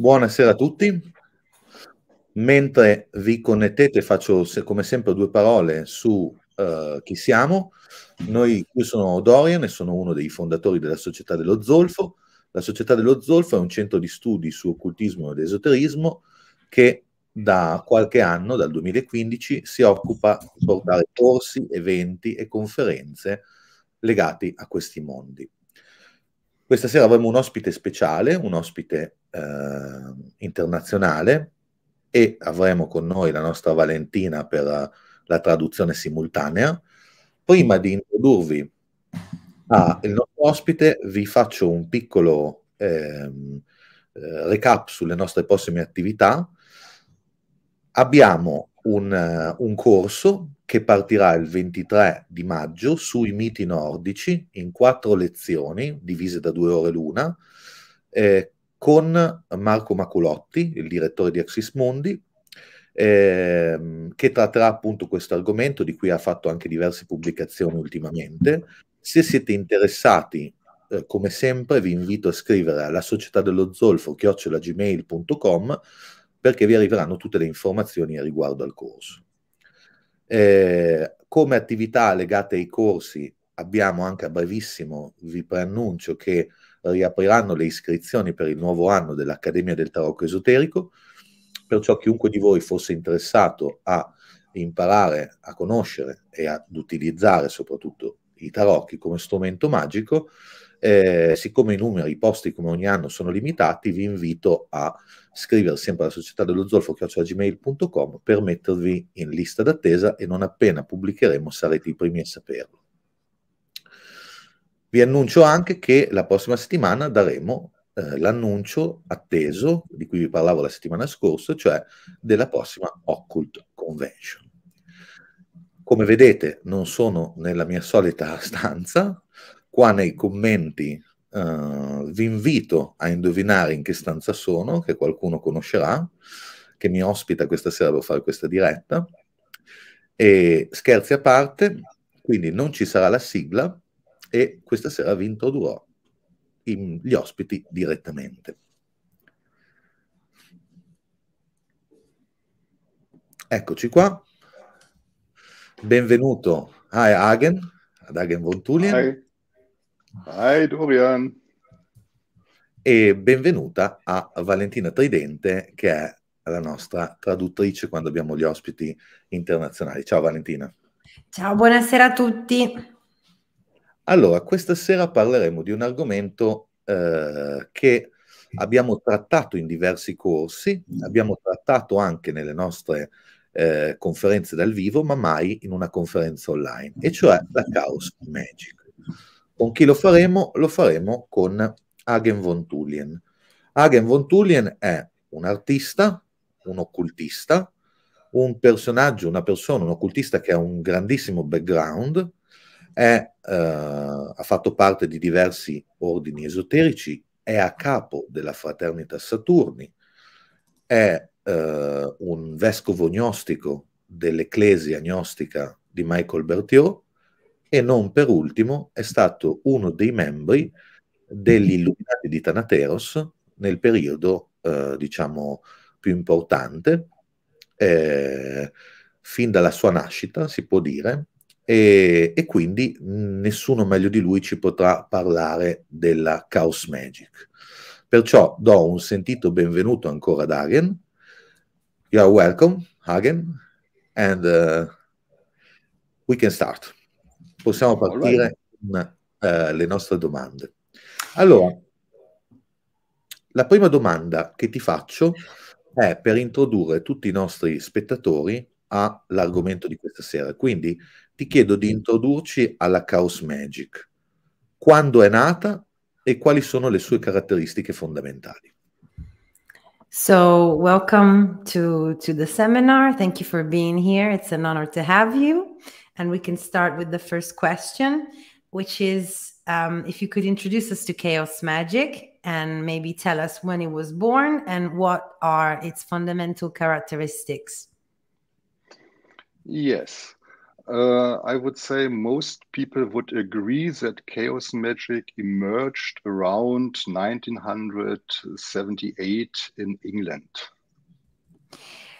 Buonasera a tutti. Mentre vi connettete faccio come sempre due parole su uh, chi siamo. Noi, io sono Dorian e sono uno dei fondatori della Società dello Zolfo. La Società dello Zolfo è un centro di studi su occultismo ed esoterismo che da qualche anno, dal 2015, si occupa di portare corsi, eventi e conferenze legati a questi mondi. Questa sera avremo un ospite speciale, un ospite eh, internazionale e avremo con noi la nostra Valentina per uh, la traduzione simultanea. Prima di introdurvi al ah, nostro ospite vi faccio un piccolo ehm, eh, recap sulle nostre prossime attività. Abbiamo un, eh, un corso che partirà il 23 di maggio sui miti nordici in quattro lezioni divise da due ore l'una eh, con Marco Maculotti, il direttore di Axis Mondi, eh, che tratterà appunto questo argomento di cui ha fatto anche diverse pubblicazioni ultimamente. Se siete interessati, eh, come sempre, vi invito a scrivere alla società dello zolfo chiocciolagmail.com perché vi arriveranno tutte le informazioni riguardo al corso. Eh, come attività legate ai corsi abbiamo anche a brevissimo, vi preannuncio che riapriranno le iscrizioni per il nuovo anno dell'Accademia del Tarocco Esoterico, perciò chiunque di voi fosse interessato a imparare a conoscere e ad utilizzare soprattutto i tarocchi come strumento magico, eh, siccome i numeri, i posti come ogni anno sono limitati, vi invito a scrivere sempre alla società dello zolfo gmail.com per mettervi in lista d'attesa e non appena pubblicheremo sarete i primi a saperlo. Vi annuncio anche che la prossima settimana daremo eh, l'annuncio atteso di cui vi parlavo la settimana scorsa, cioè della prossima Occult Convention. Come vedete non sono nella mia solita stanza, qua nei commenti Uh, vi invito a indovinare in che stanza sono, che qualcuno conoscerà, che mi ospita questa sera per fare questa diretta. E scherzi a parte, quindi non ci sarà la sigla e questa sera vi introdurrò in, gli ospiti direttamente. Eccoci qua. Benvenuto a Hagen, ad Hagen von Tulien. Hi Dorian. E benvenuta a Valentina Tridente, che è la nostra traduttrice quando abbiamo gli ospiti internazionali. Ciao Valentina. Ciao, buonasera a tutti. Allora, questa sera parleremo di un argomento eh, che abbiamo trattato in diversi corsi, abbiamo trattato anche nelle nostre eh, conferenze dal vivo, ma mai in una conferenza online, e cioè la Chaos Magic. Con chi lo faremo? Lo faremo con Hagen von Tullien. Hagen von Tullien è un artista, un occultista, un personaggio, una persona, un occultista che ha un grandissimo background, è, eh, ha fatto parte di diversi ordini esoterici, è a capo della fraternita Saturni, è eh, un vescovo gnostico dell'ecclesia gnostica di Michael Berthiaud, e non per ultimo è stato uno dei membri degli Illuminati di Thanateros nel periodo, eh, diciamo, più importante, eh, fin dalla sua nascita, si può dire, e, e, quindi nessuno meglio di lui ci potrà parlare della Chaos Magic. Perciò do un sentito benvenuto ancora ad Hagen. You are welcome, Hagen, and uh, we can start possiamo partire con eh, le nostre domande. Allora, la prima domanda che ti faccio è per introdurre tutti i nostri spettatori all'argomento di questa sera. Quindi ti chiedo di introdurci alla Chaos Magic. Quando è nata e quali sono le sue caratteristiche fondamentali? So, welcome to, to the seminar. Thank you for being here. It's an honor to have you. And we can start with the first question, which is um, if you could introduce us to chaos magic and maybe tell us when it was born and what are its fundamental characteristics. Yes. Uh, I would say most people would agree that chaos magic emerged around 1978 in England.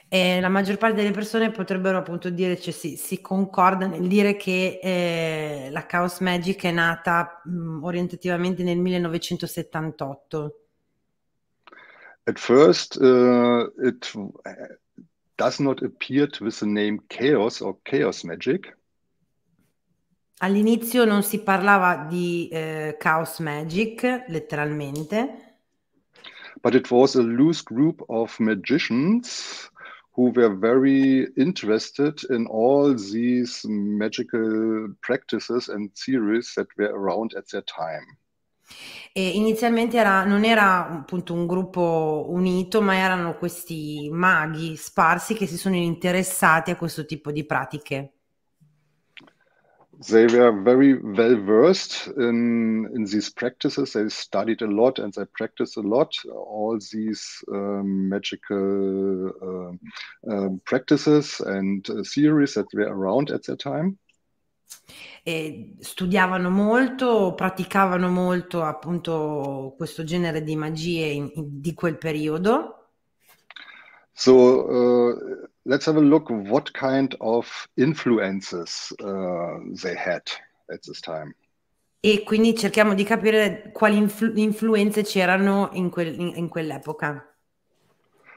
eh, la maggior parte delle persone potrebbero appunto dire, cioè si, si concorda nel dire che eh, la Chaos Magic è nata mh, orientativamente nel 1978. At first, uh, it uh, does not appear with the name Chaos or Chaos Magic. All'inizio non si parlava di eh, Chaos Magic, letteralmente. But it was a loose group of magicians who were very interested in all these magical practices and theories that were around at that time. E inizialmente era, non era appunto un gruppo unito, ma erano questi maghi sparsi che si sono interessati a questo tipo di pratiche. they were very well versed in in these practices. They studied a lot and they practiced a lot all these um, magical uh, um, practices and uh, theories that were around at that time. E studiavano molto, praticavano molto appunto questo genere di magie in, in, di quel periodo. So. Uh, let's have a look what kind of influences uh, they had at this time. E quindi cerchiamo di capire quali influ influenze c'erano in, quel, in, quell'epoca.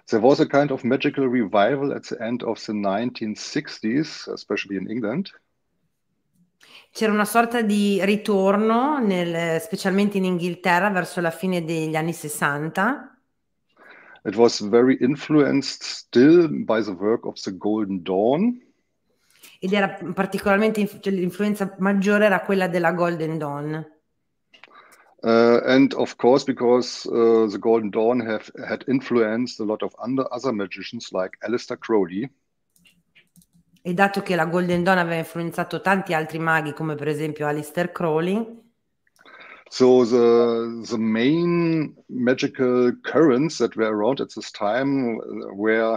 There was a kind of magical revival at the end of the 1960s, especially in England. C'era una sorta di ritorno, nel, specialmente in Inghilterra, verso la fine degli anni 60. It was very influenced still by the work of the Golden Dawn. Ed era particolarmente l'influenza maggiore era quella della Golden Dawn. Uh, and of course, because uh, the Golden Dawn have had influenced a lot of other magicians like Alistair Crowley. E dato che la Golden Dawn aveva influenzato tanti altri maghi, come per esempio Alistair Crowley. So the the main magical currents that were around at this time were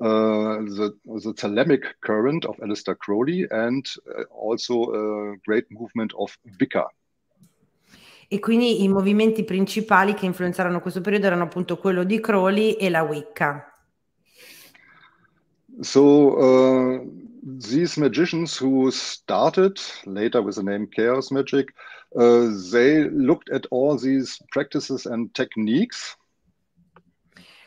uh, the the thalamic current of Alistair Crowley and uh, also a great movement of Wicca. E quindi i movimenti principali che influenzarono questo periodo erano appunto quello di Crowley e la Wicca. So uh, these magicians who started later with the name Chaos Magic uh, they looked at all these practices and techniques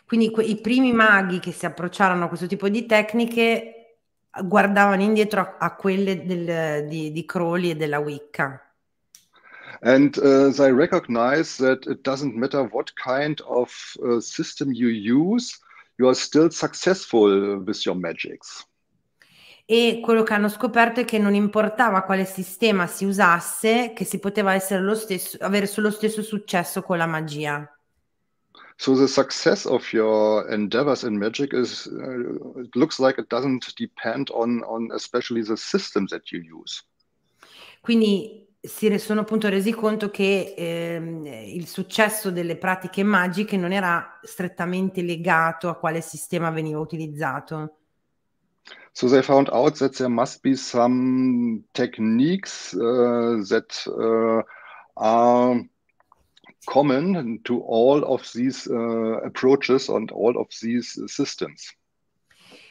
quindi i primi maghi che si approcciarono a questo tipo di tecniche guardavano indietro a, a quelle del, di, di, Crowley e della Wicca. And uh, they recognize that it doesn't matter what kind of uh, system you use, you are still successful with your magics. e quello che hanno scoperto è che non importava quale sistema si usasse, che si poteva stesso, avere lo stesso successo con la magia. So the success of your endeavors in magic is uh, it looks like it doesn't depend on, on especially the system that you use. Quindi si sono appunto resi conto che eh, il successo delle pratiche magiche non era strettamente legato a quale sistema veniva utilizzato. So they found out that there must be some techniques uh, that uh, are common to all of these uh, approaches and all of these systems.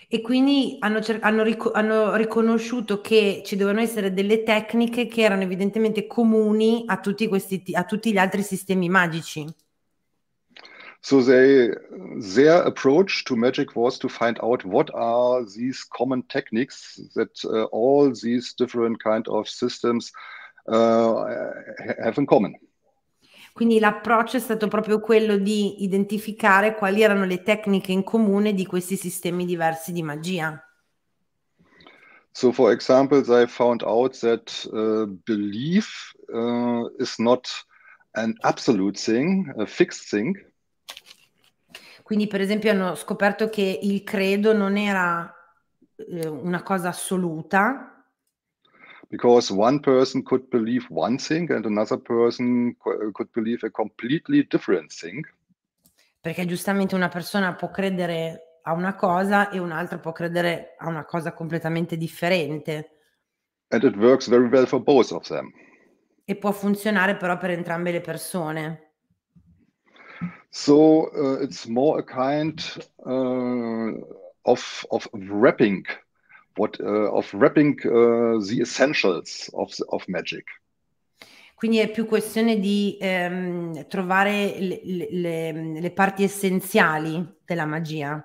E quindi hanno, hanno, ric hanno riconosciuto che ci dovevano essere delle tecniche che erano evidentemente comuni a tutti, questi, a tutti gli altri sistemi magici. So they, their approach to magic was to find out what are these common techniques that uh, all these different kind of systems uh, have in common. Quindi l'approccio è stato proprio quello di identificare quali erano le tecniche in comune di questi sistemi diversi di magia. So, for example, they found out that uh, belief uh, is not an absolute thing, a fixed thing. Quindi, per esempio, hanno scoperto che il credo non era eh, una cosa assoluta. Because one person could believe one thing and another person could believe a completely different thing. Perché giustamente una persona può credere a una cosa e un'altra può credere a una cosa completamente differente. And it works very well for both of them. E può funzionare però per entrambe le persone. So uh, it's more a kind uh, of of wrapping, what uh, of wrapping the essentials of of magic. Quindi è più questione di ehm, trovare le, le, le, parti essenziali della magia.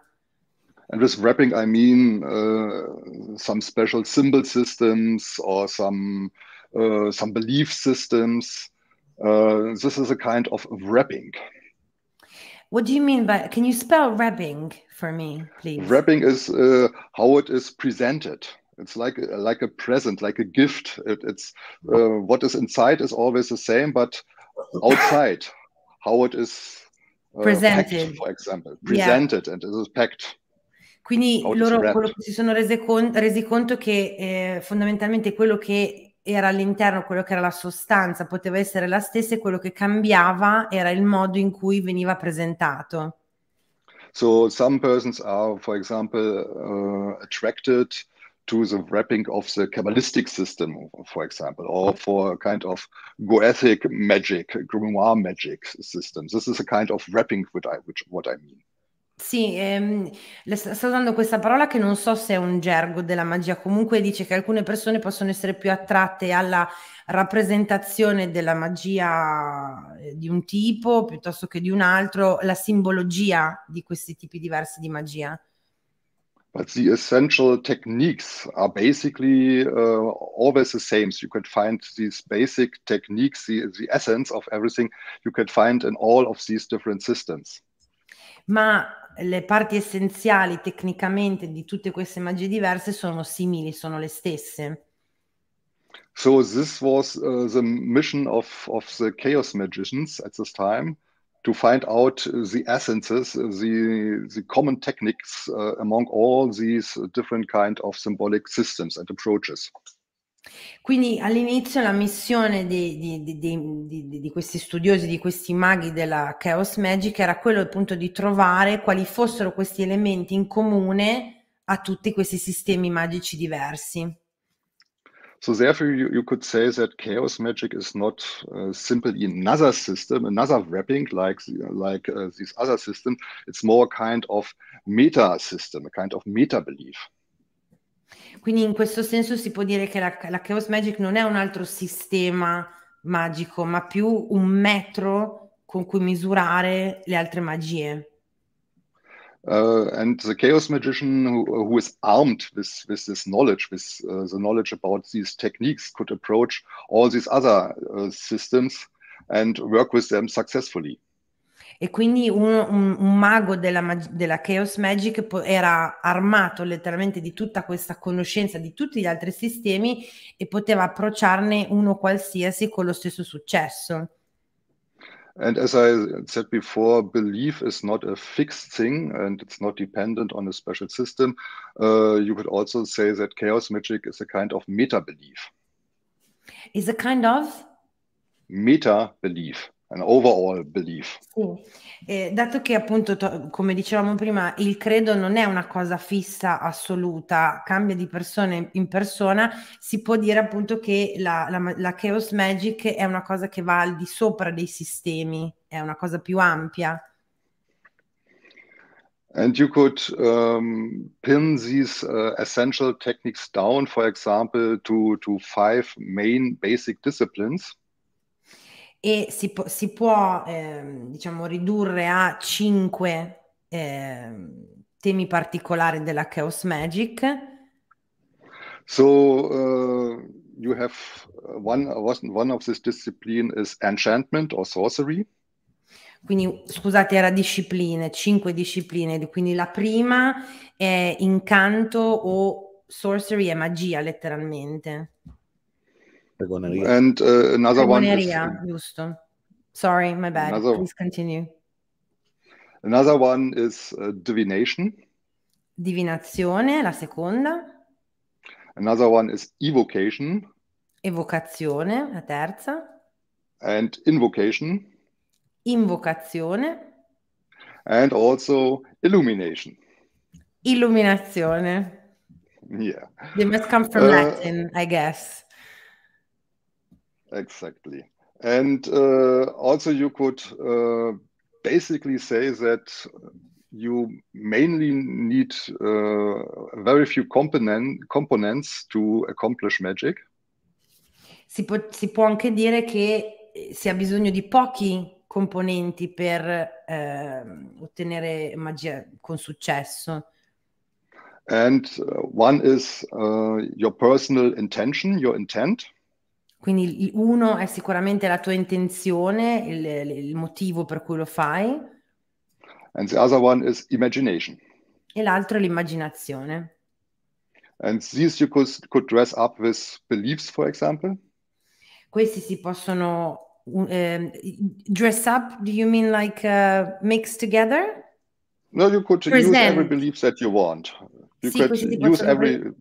And with wrapping I mean uh, some special symbol systems or some, uh, some belief systems. Uh, this is a kind of wrapping. What do you mean by? Can you spell rebbing for me, please? Rebbing is uh, how it is presented. It's like like a present, like a gift. It, it's uh, what is inside is always the same, but outside, how it is uh, presented, packed, for example, presented yeah. and it is packed. Quindi loro si sono resi conto che eh, fondamentalmente quello che era all'interno quello che era la sostanza, poteva essere la stessa e quello che cambiava era il modo in cui veniva presentato. So some persons are, for example, uh, attracted to the wrapping of the Kabbalistic system, for example, or for a kind of Goethic magic, grimoire magic system. This is a kind of wrapping, what I, which, what I mean. Sì, ehm, le sta, usando questa parola che non so se è un gergo della magia, comunque dice che alcune persone possono essere più attratte alla rappresentazione della magia eh, di un tipo piuttosto che di un altro, la simbologia di questi tipi diversi di magia. But the essential techniques are basically uh, always the same. So you can find these basic techniques, the, the essence of everything you can find in all of these different systems. Ma le parti essenziali tecnicamente di tutte queste magie diverse sono simili, sono le stesse. So this was uh, the mission of, of the chaos magicians at this time to find out the essences, uh, the, the common techniques uh, among all these different kind of symbolic systems and approaches. Quindi all'inizio la missione di, di, di, di, questi studiosi, di questi maghi della Chaos Magic era quello appunto di trovare quali fossero questi elementi in comune a tutti questi sistemi magici diversi. So therefore you, you could say that chaos magic is not uh, simply another system, another wrapping like like uh, these other systems. It's more a kind of meta system, a kind of meta belief. Quindi in questo senso si può dire che la, la Chaos Magic non è un altro sistema magico, ma più un metro con cui misurare le altre magie. Uh, and the chaos magician who, who is armed with, with this knowledge, with uh, the knowledge about these techniques, could approach all these other uh, systems and work with them successfully. E quindi un, un, un mago della, mag- della, Chaos Magic po- era armato letteralmente di tutta questa conoscenza di tutti gli altri sistemi e poteva approcciarne uno qualsiasi con lo stesso successo. And as I said before, belief is not a fixed thing and it's not dependent on a special system. Uh, you could also say that chaos magic is a kind of meta belief. Is a kind of? Meta belief an overall belief. Sì. Eh, dato che appunto, to- come dicevamo prima, il credo non è una cosa fissa, assoluta, cambia di persona in persona, si può dire appunto che la, la, la chaos magic è una cosa che va al di sopra dei sistemi, è una cosa più ampia. And you could um, pin these uh, essential techniques down, for example, to, to five main basic disciplines e si, po- si può eh, diciamo ridurre a 5 eh, temi particolari della Chaos Magic. So uh, you have uh, one, uh, one of this discipline is enchantment or sorcery. Quindi scusate, era discipline, cinque discipline, quindi la prima è incanto o sorcery è magia letteralmente. Pregoneria. And uh, another Pregoneria, one. Is, giusto. Sorry, my bad. Another, Please continue. Another one is uh, divination. Divinazione, la seconda. Another one is evocation. Evocazione, la terza. And invocation. Invocazione. And also illumination. Illuminazione. Yeah. They must come from uh, Latin, I guess. Exactly. And uh, also, you could uh, basically say that you mainly need uh, very few component, components to accomplish magic. Si, po- si può anche dire che si ha bisogno di pochi componenti per eh, ottenere magia con successo. And uh, one is uh, your personal intention, your intent. Quindi uno è sicuramente la tua intenzione, il, il motivo per cui lo fai. E l'altro è l'immaginazione. And these you could, could dress up with beliefs, for example. Questi si possono um, dress up. Do you mean like uh, mix together? No, you could Present. use every belief that you want. You sì, could use every. Fare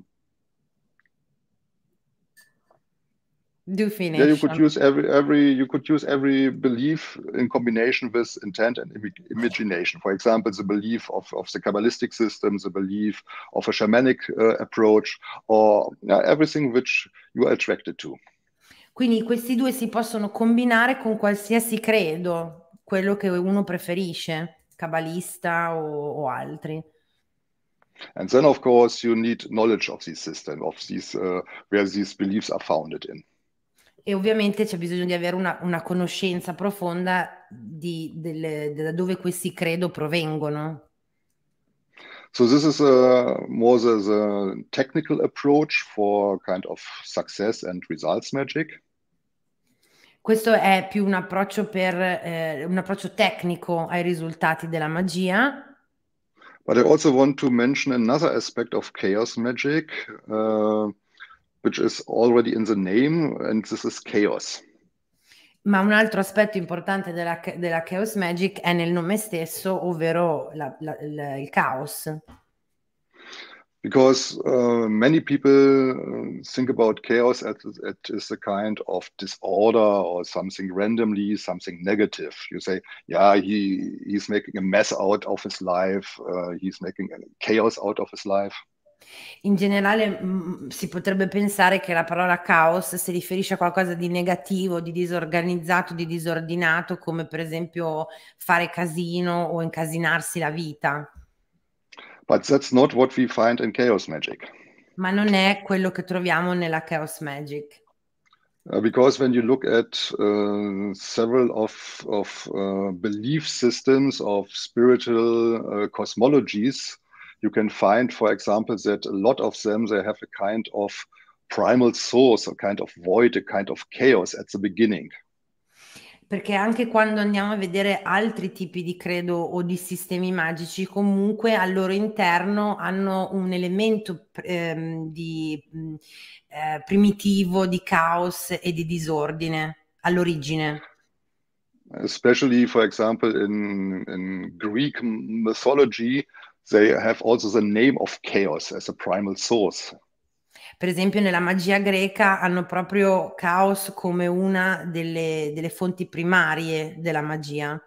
do finish. Yeah, you could use every every you could use every belief in combination with intent and Im imagination. For example, the belief of, of the Kabbalistic system, the belief of a shamanic uh, approach, or uh, everything which you are attracted to. Quindi questi due si possono combinare con qualsiasi credo, quello che uno preferisce, cabalista o, o altri. And then, of course, you need knowledge of these systems, of these uh, where these beliefs are founded in. e ovviamente c'è bisogno di avere una, una conoscenza profonda di, delle, da dove questi credo provengono. So this is a, more the, the technical approach for kind of success and results magic. Questo è più un approccio, per, eh, un approccio tecnico ai risultati della magia. But I also want to mention another aspect of chaos magic. Uh, which is already in the name, and this is chaos. Ma un altro aspetto importante della, della Chaos Magic è nel nome stesso, ovvero la, la, la, il caos. Because uh, many people uh, think about chaos as, as a kind of disorder or something randomly, something negative. You say, yeah, he, he's making a mess out of his life, uh, he's making chaos out of his life. In generale mh, mm, si potrebbe pensare che la parola caos si riferisce a qualcosa di negativo, di disorganizzato, di disordinato, come per esempio fare casino o incasinarsi la vita. But that's not what we find in chaos magic. Ma non è quello che troviamo nella chaos magic. Uh, because when you look at uh, several of, of uh, belief systems of spiritual uh, cosmologies, you can find, for example, that a lot of them, they have a kind of primal source, a kind of void, a kind of chaos at the beginning. Perché anche quando andiamo a vedere altri tipi di credo o di sistemi magici, comunque al loro interno hanno un elemento ehm, di, mm, eh, primitivo di caos e di disordine all'origine. especially for example in, in greek mythology they have also the name of chaos as a primal source. Per esempio nella magia greca hanno proprio caos come una delle, delle fonti primarie della magia.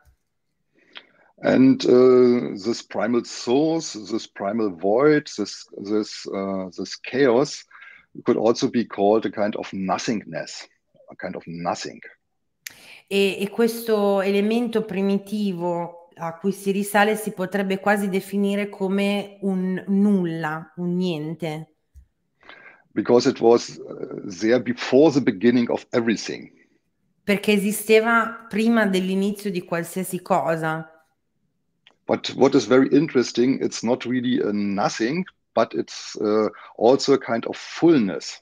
And uh, this primal source, this primal void, this, this, uh, this chaos could also be called a kind of nothingness, a kind of nothing. e, e questo elemento primitivo a cui si risale si potrebbe quasi definire come un nulla, un niente. Because it was eh, there before the beginning of everything. Perché esisteva prima dell'inizio di qualsiasi cosa. But what is very interesting, it's not really a nothing, but it's uh, also a kind of fullness.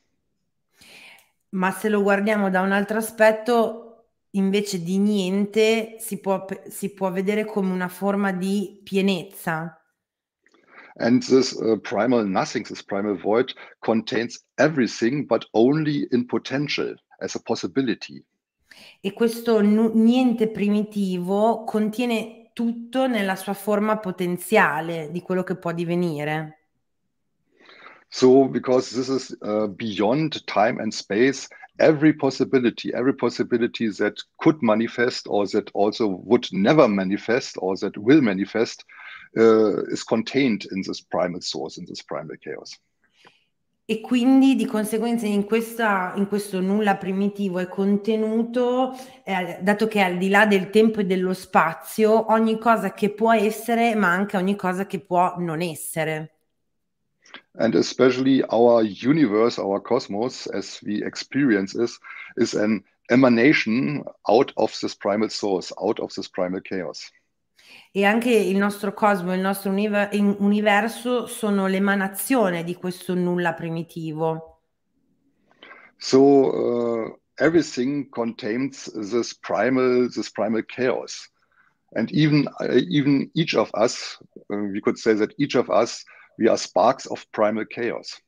Ma se lo guardiamo da un altro aspetto, invece di niente si può, si può vedere come una forma di pienezza. And this uh, primal nothing, this primal void, contains everything but only in potential, as a possibility. E questo n- niente primitivo contiene tutto nella sua forma potenziale di quello che può divenire. So, because this is uh, beyond time and space every possibility, every possibility that could manifest or that also would never manifest or that will manifest uh, is contained in this primal source, in this primal chaos. E quindi di conseguenza in, questa, in questo nulla primitivo è contenuto, eh, dato che al di là del tempo e dello spazio, ogni cosa che può essere, ma anche ogni cosa che può non essere and especially our universe, our cosmos, as we experience it, is an emanation out of this primal source, out of this primal chaos. E anche il nostro cosmo, il nostro universo sono l'emanazione di questo nulla primitivo. So uh, everything contains this primal, this primal chaos. And even, uh, even each of us, uh, we could say that each of us We are sparks of primal chaos.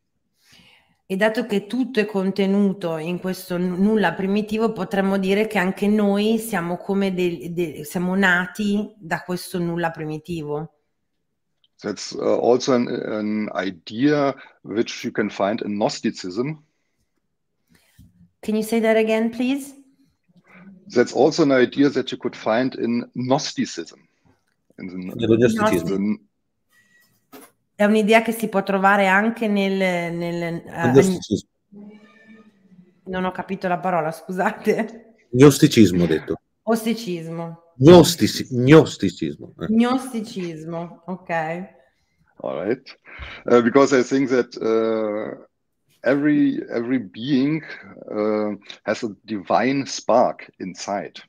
E dato che tutto è contenuto in questo nulla primitivo, potremmo dire che anche noi siamo come dei, de, siamo nati da questo nulla primitivo. That's uh, also an, an idea which you can find in Gnosticism. Can you say that again, please? That's also an idea that you could find in Gnosticism. In the, Gnosticism. È un'idea che si può trovare anche nel... nel agnosticismo. Eh, non ho capito la parola, scusate. Gnosticismo ho detto. Osticismo. Gnostici, gnosticismo. Eh. Gnosticismo, ok. All right. Uh, because I think that uh, every, every being uh, has a divine spark inside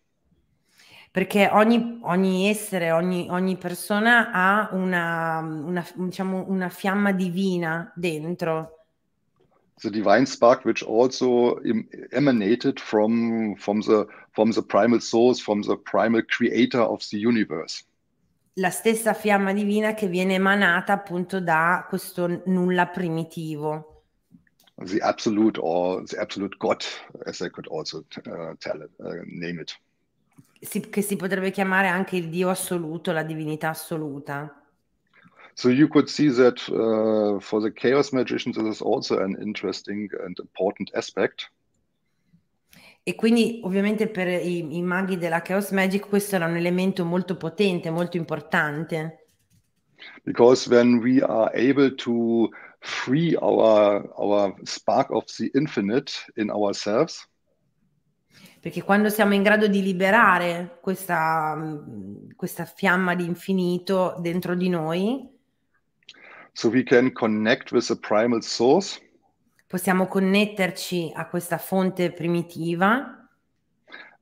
perché ogni, ogni essere, ogni, ogni, persona ha una, una, diciamo, una fiamma divina dentro. the divine spark which also emanated from from the from the primal source from the primal creator of the universe la stessa fiamma divina che viene emanata appunto da questo nulla primitivo the absolute or the absolute god as i could also uh, tell it, uh, name it si, che si potrebbe chiamare anche il Dio assoluto, la divinità assoluta. So you could see that uh, for the chaos magicians this is also an interesting and important aspect. E quindi ovviamente per i, i maghi della chaos magic questo era un elemento molto potente, molto importante. Because when we are able to free our, our spark of the infinite in ourselves, perché quando siamo in grado di liberare questa, mm, questa fiamma di infinito dentro di noi, so we can connect with the primal source. Possiamo connetterci a questa fonte primitiva.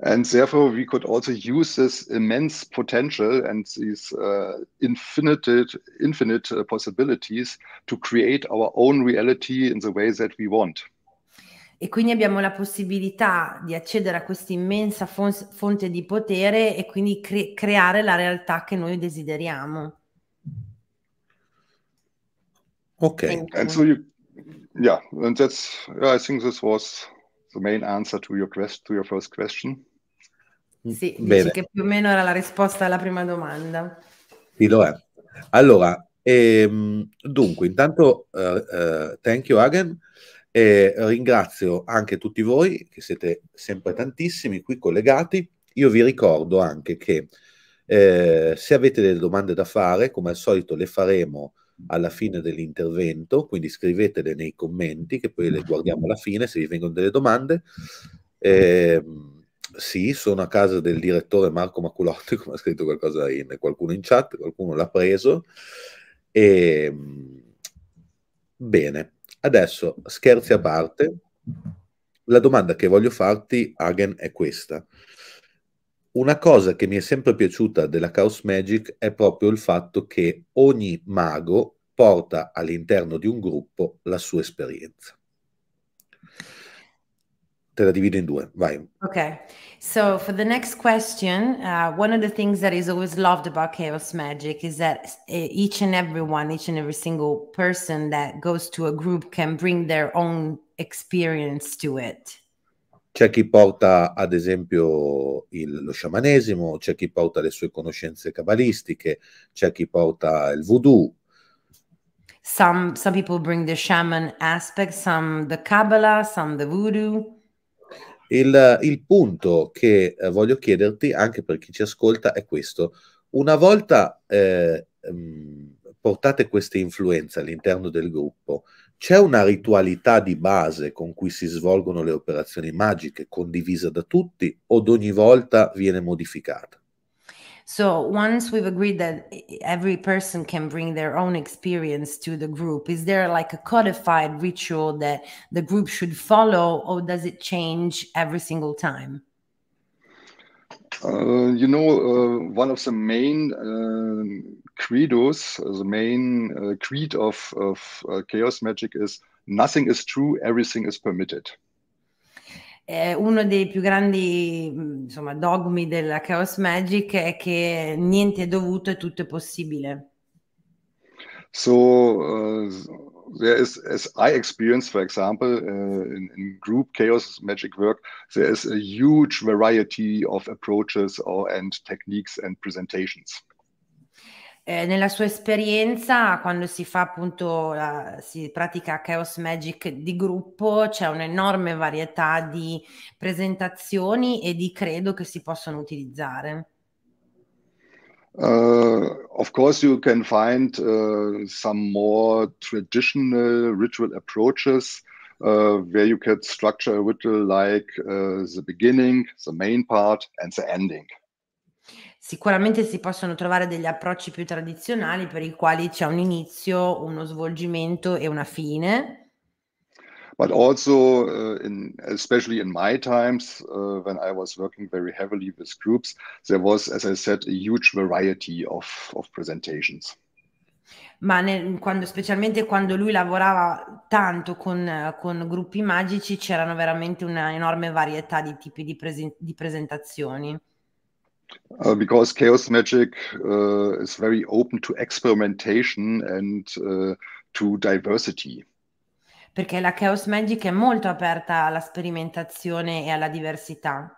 And therefore, we could also use this immense potential and these uh, infinite, infinite uh, possibilities to create our own reality in the way that we want e quindi abbiamo la possibilità di accedere a questa immensa fonte di potere e quindi cre creare la realtà che noi desideriamo. Ok, and so you, yeah, and that's I think this was the main answer to your quest to your first question. Sì, Bene. che più o meno era la risposta alla prima domanda. Sì, lo è. Allora, ehm, dunque, intanto, uh, uh, thank you again. E ringrazio anche tutti voi che siete sempre tantissimi qui collegati. Io vi ricordo anche che eh, se avete delle domande da fare, come al solito le faremo alla fine dell'intervento, quindi scrivetele nei commenti che poi le guardiamo alla fine se vi vengono delle domande. Eh, sì, sono a casa del direttore Marco Maculotti, come ha scritto qualcosa in qualcuno in chat, qualcuno l'ha preso. E, ehm, bene, Adesso, scherzi a parte, la domanda che voglio farti, Hagen, è questa. Una cosa che mi è sempre piaciuta della Chaos Magic è proprio il fatto che ogni mago porta all'interno di un gruppo la sua esperienza. Te la divido in due, vai. Ok. So, for the next question, uh, one of the things that is always loved about chaos magic is that uh, each and every one, each and every single person that goes to a group can bring their own experience to it. C'è chi porta ad esempio il, lo sciamanesimo, c'è chi porta le sue conoscenze cabalistiche, c'è chi porta il voodoo, some some people bring the shaman aspect some the kabbalah some the voodoo Il, il punto che eh, voglio chiederti, anche per chi ci ascolta, è questo. Una volta eh, mh, ehm, portate queste influenze all'interno del gruppo, c'è una ritualità di base con cui si svolgono le operazioni magiche condivisa da tutti o ogni volta viene modificata? So once we've agreed that every person can bring their own experience to the group, is there like a codified ritual that the group should follow, or does it change every single time? Uh, you know, uh, one of the main uh, credos, uh, the main uh, creed of, of uh, chaos magic is nothing is true, everything is permitted. uno dei più grandi insomma, dogmi della Chaos Magic è che niente è dovuto e tutto è possibile. So, uh, äh, there is, as I experience, for example, uh, in, in, group chaos magic work, there is a huge variety of approaches or, and techniques and presentations. Eh, nella sua esperienza, quando si fa appunto, la, si pratica Chaos Magic di gruppo, c'è un'enorme varietà di presentazioni e di credo che si possono utilizzare. Uh, of course, you can find uh, some more traditional ritual approaches uh, where you can structure a ritual like uh, the beginning, the main part, and the ending. Sicuramente si possono trovare degli approcci più tradizionali per i quali c'è un inizio, uno svolgimento e una fine. but also uh, in, especially in my times uh, when i was working very heavily with groups there was as i said a huge variety of, of presentations Ma nel, quando, specialmente quando lui lavorava tanto con, con gruppi magici c'erano veramente una enorme varietà di tipi di, presen- di presentazioni. Uh, because chaos magic uh, is very open to experimentation and uh, to diversity. Perché la chaos magic è molto aperta alla sperimentazione e alla diversità.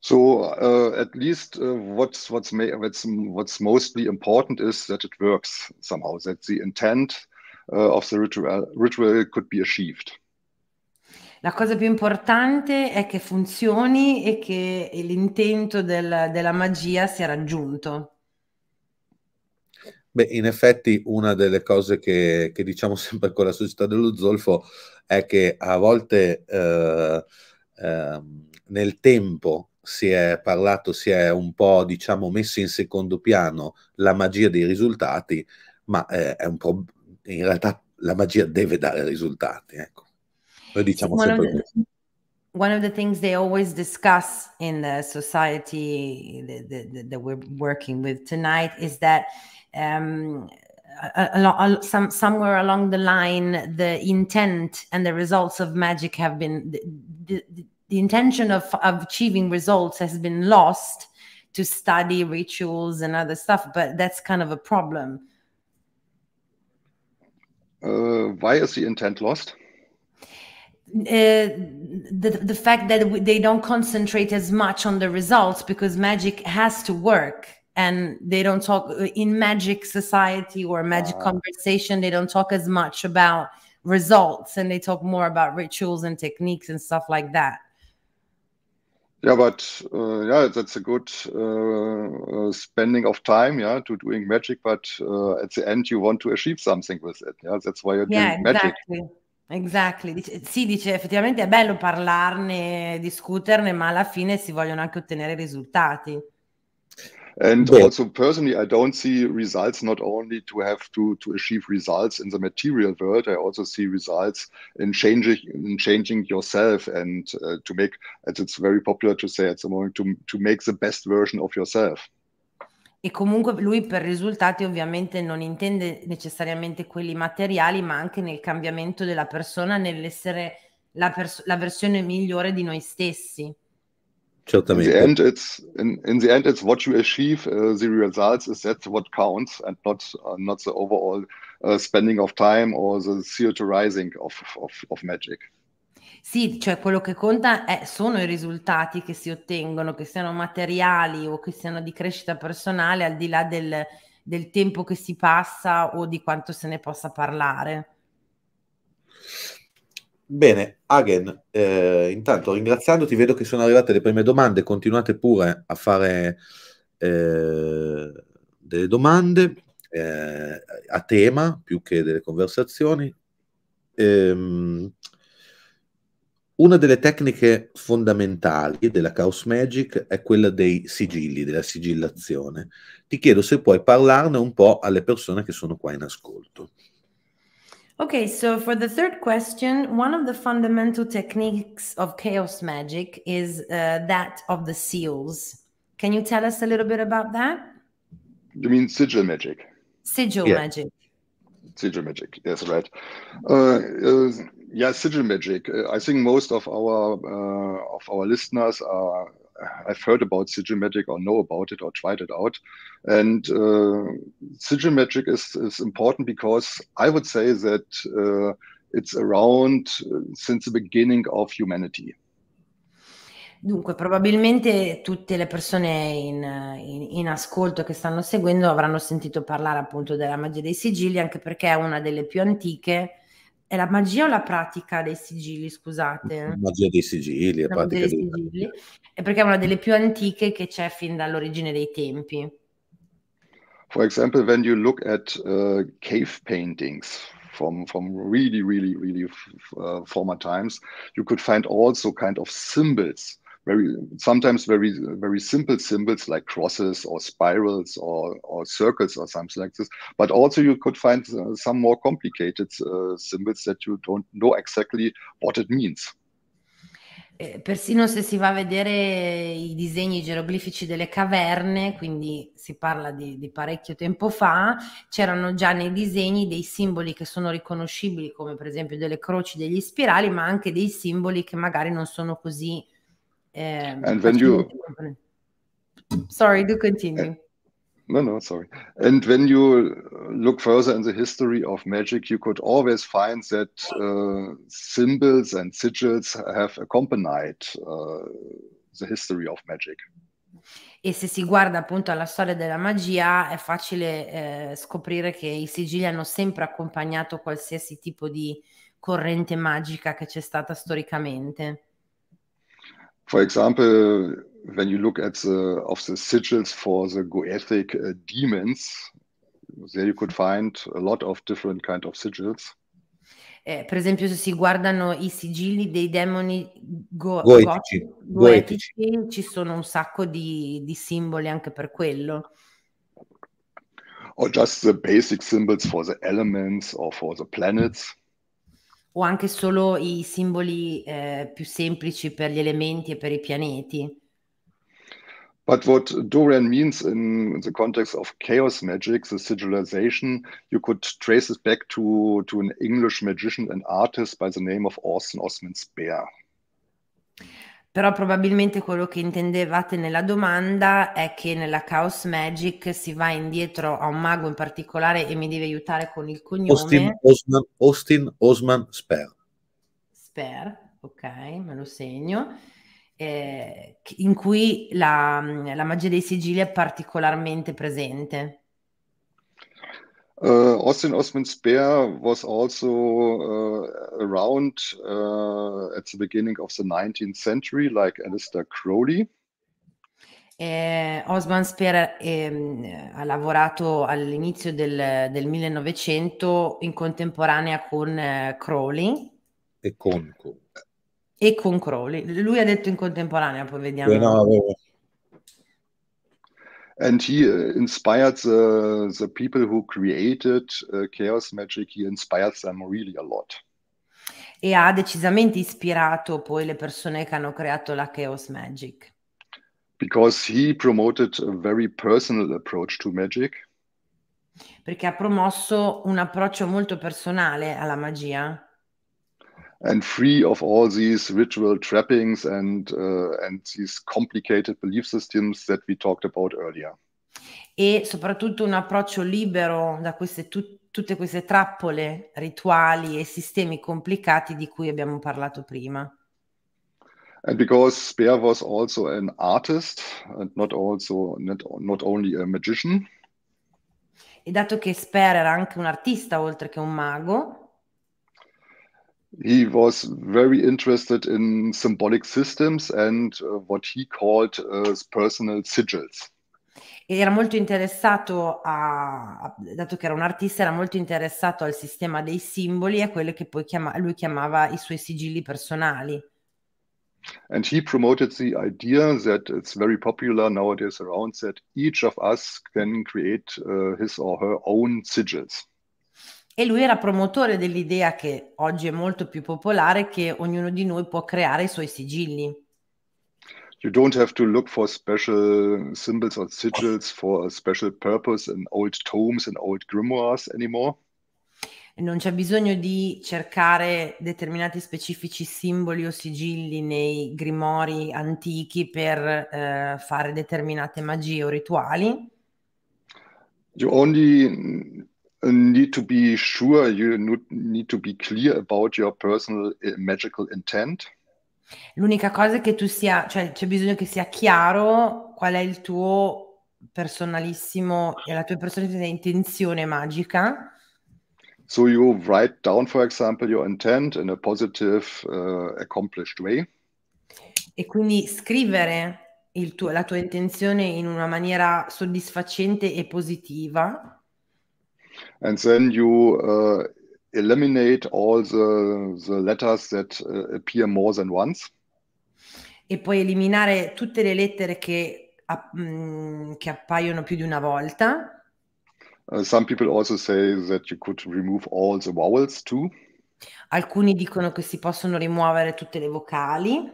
So uh, at least uh, what's what's, what's what's mostly important is that it works somehow that the intent of the ritual ritual could be achieved. La cosa più importante è che funzioni e che l'intento del, della magia sia raggiunto. Beh, in effetti una delle cose che, che, diciamo sempre con la società dello zolfo è che a volte eh, eh, nel tempo si è parlato, si è un po' diciamo messo in secondo piano la magia dei risultati, ma eh, è un po' in realtà la magia deve dare risultati. Ecco. diciamo one sempre of the, One of the things they always discuss in the society that, that we're working with tonight is that um, some, somewhere along the line, the intent and the results of magic have been the, the, the intention of, of achieving results has been lost to study rituals and other stuff, but that's kind of a problem. Uh, why is the intent lost? Uh, the, the fact that we, they don't concentrate as much on the results because magic has to work and they don't talk uh, in magic society or magic ah. conversation they don't talk as much about results and they talk more about rituals and techniques and stuff like that yeah but uh, yeah that's a good uh, uh spending of time yeah to doing magic but uh, at the end you want to achieve something with it yeah that's why you're yeah, doing exactly. magic Exactly, sì, dice effettivamente è bello parlarne, discuterne, ma alla fine si vogliono anche ottenere risultati. And yeah. also personally, I don't see results not only to have to, to achieve results in the material world. I also see results in changing in changing yourself and uh, to make, as it's very popular to say at the moment, to, to make the best version of yourself. E comunque lui per risultati ovviamente non intende necessariamente quelli materiali, ma anche nel cambiamento della persona, nell'essere la, pers- la versione migliore di noi stessi. Certamente. In the end, it's in, in the end, it's what you achieve. Uh, the results is that's what counts, and not uh, not the overall uh, spending of time or the theorizing of, of, of magic. Sì, cioè quello che conta è, sono i risultati che si ottengono, che siano materiali o che siano di crescita personale, al di là del, del tempo che si passa o di quanto se ne possa parlare. Bene, Hagen, eh, intanto ringraziandoti, vedo che sono arrivate le prime domande, continuate pure a fare eh, delle domande eh, a tema più che delle conversazioni. Eh, una delle tecniche fondamentali della Chaos Magic è quella dei sigilli, della sigillazione. Ti chiedo se puoi parlarne un po' alle persone che sono qua in ascolto. Ok, so for the third question, one of the fundamental techniques of chaos magic is uh, that of the seals. Can you tell us a little bit about that? You mean sigil magic? Sigil yeah. magic. Sigil magic, yes, right. Uh, uh, yeah, sigil magic. Äh, I think most of our uh, of our listeners are I've heard about sigil magic or know about it or tried it out. And uh, sigil magic is is important because I would say that uh, it's around uh, since the beginning of humanity. Dunque, probabilmente tutte le persone in, in, in, ascolto che stanno seguendo avranno sentito parlare appunto della magia dei sigilli, anche perché è una delle più antiche è la magia o la pratica dei sigilli, scusate? La magia dei sigilli, la, pratica dei sigilli. È perché è una delle più antiche che c'è fin dall'origine dei tempi. For example, when you look at uh, cave paintings from, from really, really, really uh, former times, you could find also kind of symbols very sometimes very very simple symbols like crosses or spirals or, or circles or something like this but also you could find uh, some more complicated uh, symbols that you don't know exactly what it means eh, Persino se si va a vedere i disegni geroglifici delle caverne, quindi si parla di, di parecchio tempo fa, c'erano già nei disegni dei simboli che sono riconoscibili, come per esempio delle croci, degli spirali, ma anche dei simboli che magari non sono così Um, and when you, sorry, do continue. Eh, no, no, sorry. And when you look further in the history of magic, you could always find that uh, symbols and sigils have accompanied uh, the history of magic. E se si guarda appunto alla storia della magia, è facile eh, scoprire che i sigilli hanno sempre accompagnato qualsiasi tipo di corrente magica che c'è stata storicamente. For example, when you look at the of the sigils for the Goethic uh, demons, there you could find a lot of different kind of sigils. Eh, per esempio, se si guardano i sigilli dei demoni go- goetici. Goetici, goetici. ci sono un sacco di, di simboli anche per quello. Or just the basic symbols for the elements or for the planets o anche solo i simboli eh, più semplici per gli elementi e per i pianeti. But what Dorian means in the context of chaos magic, the sigilization, you could trace it back to, to an English magician and artist by the name of Orson Osman Spare. però probabilmente quello che intendevate nella domanda è che nella Chaos Magic si va indietro a un mago in particolare e mi deve aiutare con il cognome. Austin Osman, Austin Osman Sper. Sper, ok, me lo segno. Eh, in cui la, la magia dei sigilli è particolarmente presente. Äh, Austin Osman Spear was also äh, around äh, at the beginning of the 19th century, like Alistair Crowley. Eh, Osman Spear eh, ha lavorato all'inizio del, del, 1900 in contemporanea con eh, Crowley. E con, con. E con Crowley. Lui ha detto in contemporanea, poi vediamo. Eh no, avevo, and he uh, inspired the, the people who created uh, Chaos Magic, he inspired them really a lot. E ha decisamente ispirato poi le persone che hanno creato la Chaos Magic. Because he promoted a very personal approach to magic. Perché ha promosso un approccio molto personale alla magia and free of all these ritual trappings and uh, and these complicated belief systems that we talked about earlier. E soprattutto un approccio libero da queste tut tutte queste trappole, rituali e sistemi complicati di cui abbiamo parlato prima. And because Speer was also an artist and not also not, not only a magician. E dato che Speer era anche un artista oltre che un mago he was very interested in symbolic systems and uh, what he called uh, personal sigils. Era molto interessato a, dato che era un artista, era molto interessato al sistema dei simboli e a quello che poi chiama, lui chiamava i suoi sigilli personali. And he promoted the idea that it's very popular nowadays around that each of us can create uh, his or her own sigils. E lui era promotore dell'idea che oggi è molto più popolare che ognuno di noi può creare i suoi sigilli. You don't have to look for special symbols or sigils for a special purpose in old tomes and old grimoires anymore. Non c'è bisogno di cercare determinati specifici simboli o sigilli nei grimori antichi per eh, fare determinate magie o rituali. You only need to be sure you need to be clear about your personal eh, magical intent. L'unica cosa è che tu sia, cioè c'è bisogno che sia chiaro qual è il tuo personalissimo e la tua personalissima intenzione magica. So you write down, for example, your intent in a positive, uh, accomplished way. E quindi scrivere tuo, la tua intenzione in una maniera soddisfacente e positiva. and then you uh, eliminate all the, the letters that uh, appear more than once. E puoi eliminare tutte le lettere che, app mm, che appaiono più di una volta. Uh, some people also say that you could remove all the vowels too. Alcuni dicono che si possono rimuovere tutte le vocali.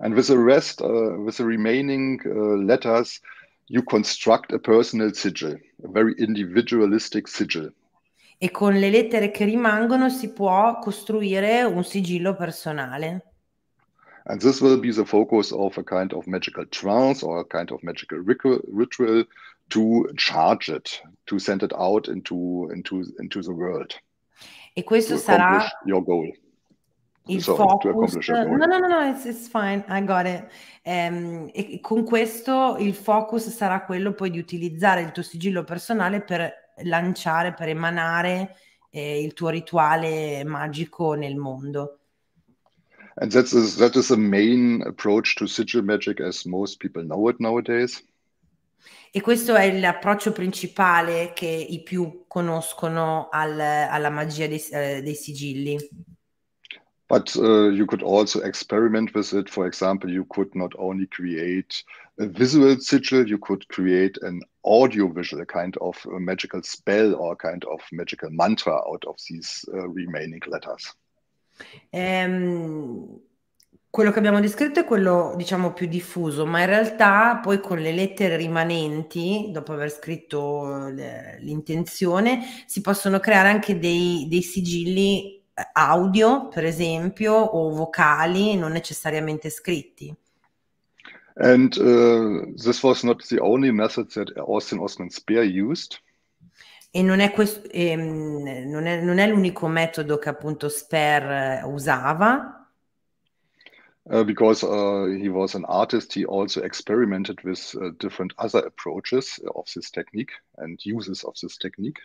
And with the rest, uh, with the remaining uh, letters, you construct a personal sigil, a very individualistic sigil. E con le lettere che rimangono si può costruire un sigillo personale. And this will be the focus of a kind of magical trance or a kind of magical ritual to charge it, to send it out into, into, into the world. E questo sarà. Your goal il so, focus no no no, no it's, it's, fine I got it um, e con questo il focus sarà quello poi di utilizzare il tuo sigillo personale per lanciare per emanare eh, il tuo rituale magico nel mondo and that's is, that is the main approach to sigil magic as most people know it nowadays e questo è l'approccio principale che i più conoscono al, alla magia dei, eh, dei sigilli But uh, you could also experiment with it. For example, you could not only create a visual sigil, you could create an audio-visual kind of magical spell or a kind of magical mantra out of these uh, remaining letters. Um, quello che abbiamo descritto è quello, diciamo, più diffuso, ma in realtà poi con le lettere rimanenti, dopo aver scritto eh, l'intenzione, si possono creare anche dei, dei sigilli audio, per esempio, o vocali, non necessariamente scritti. And uh, this was not the only method that Austin Osman Spear used. E non è, questo, ehm, non, è, non è l'unico metodo che appunto Spear eh, usava. Uh, because uh, he was an artist, he also experimented with uh, different other approaches of this technique and uses of this technique.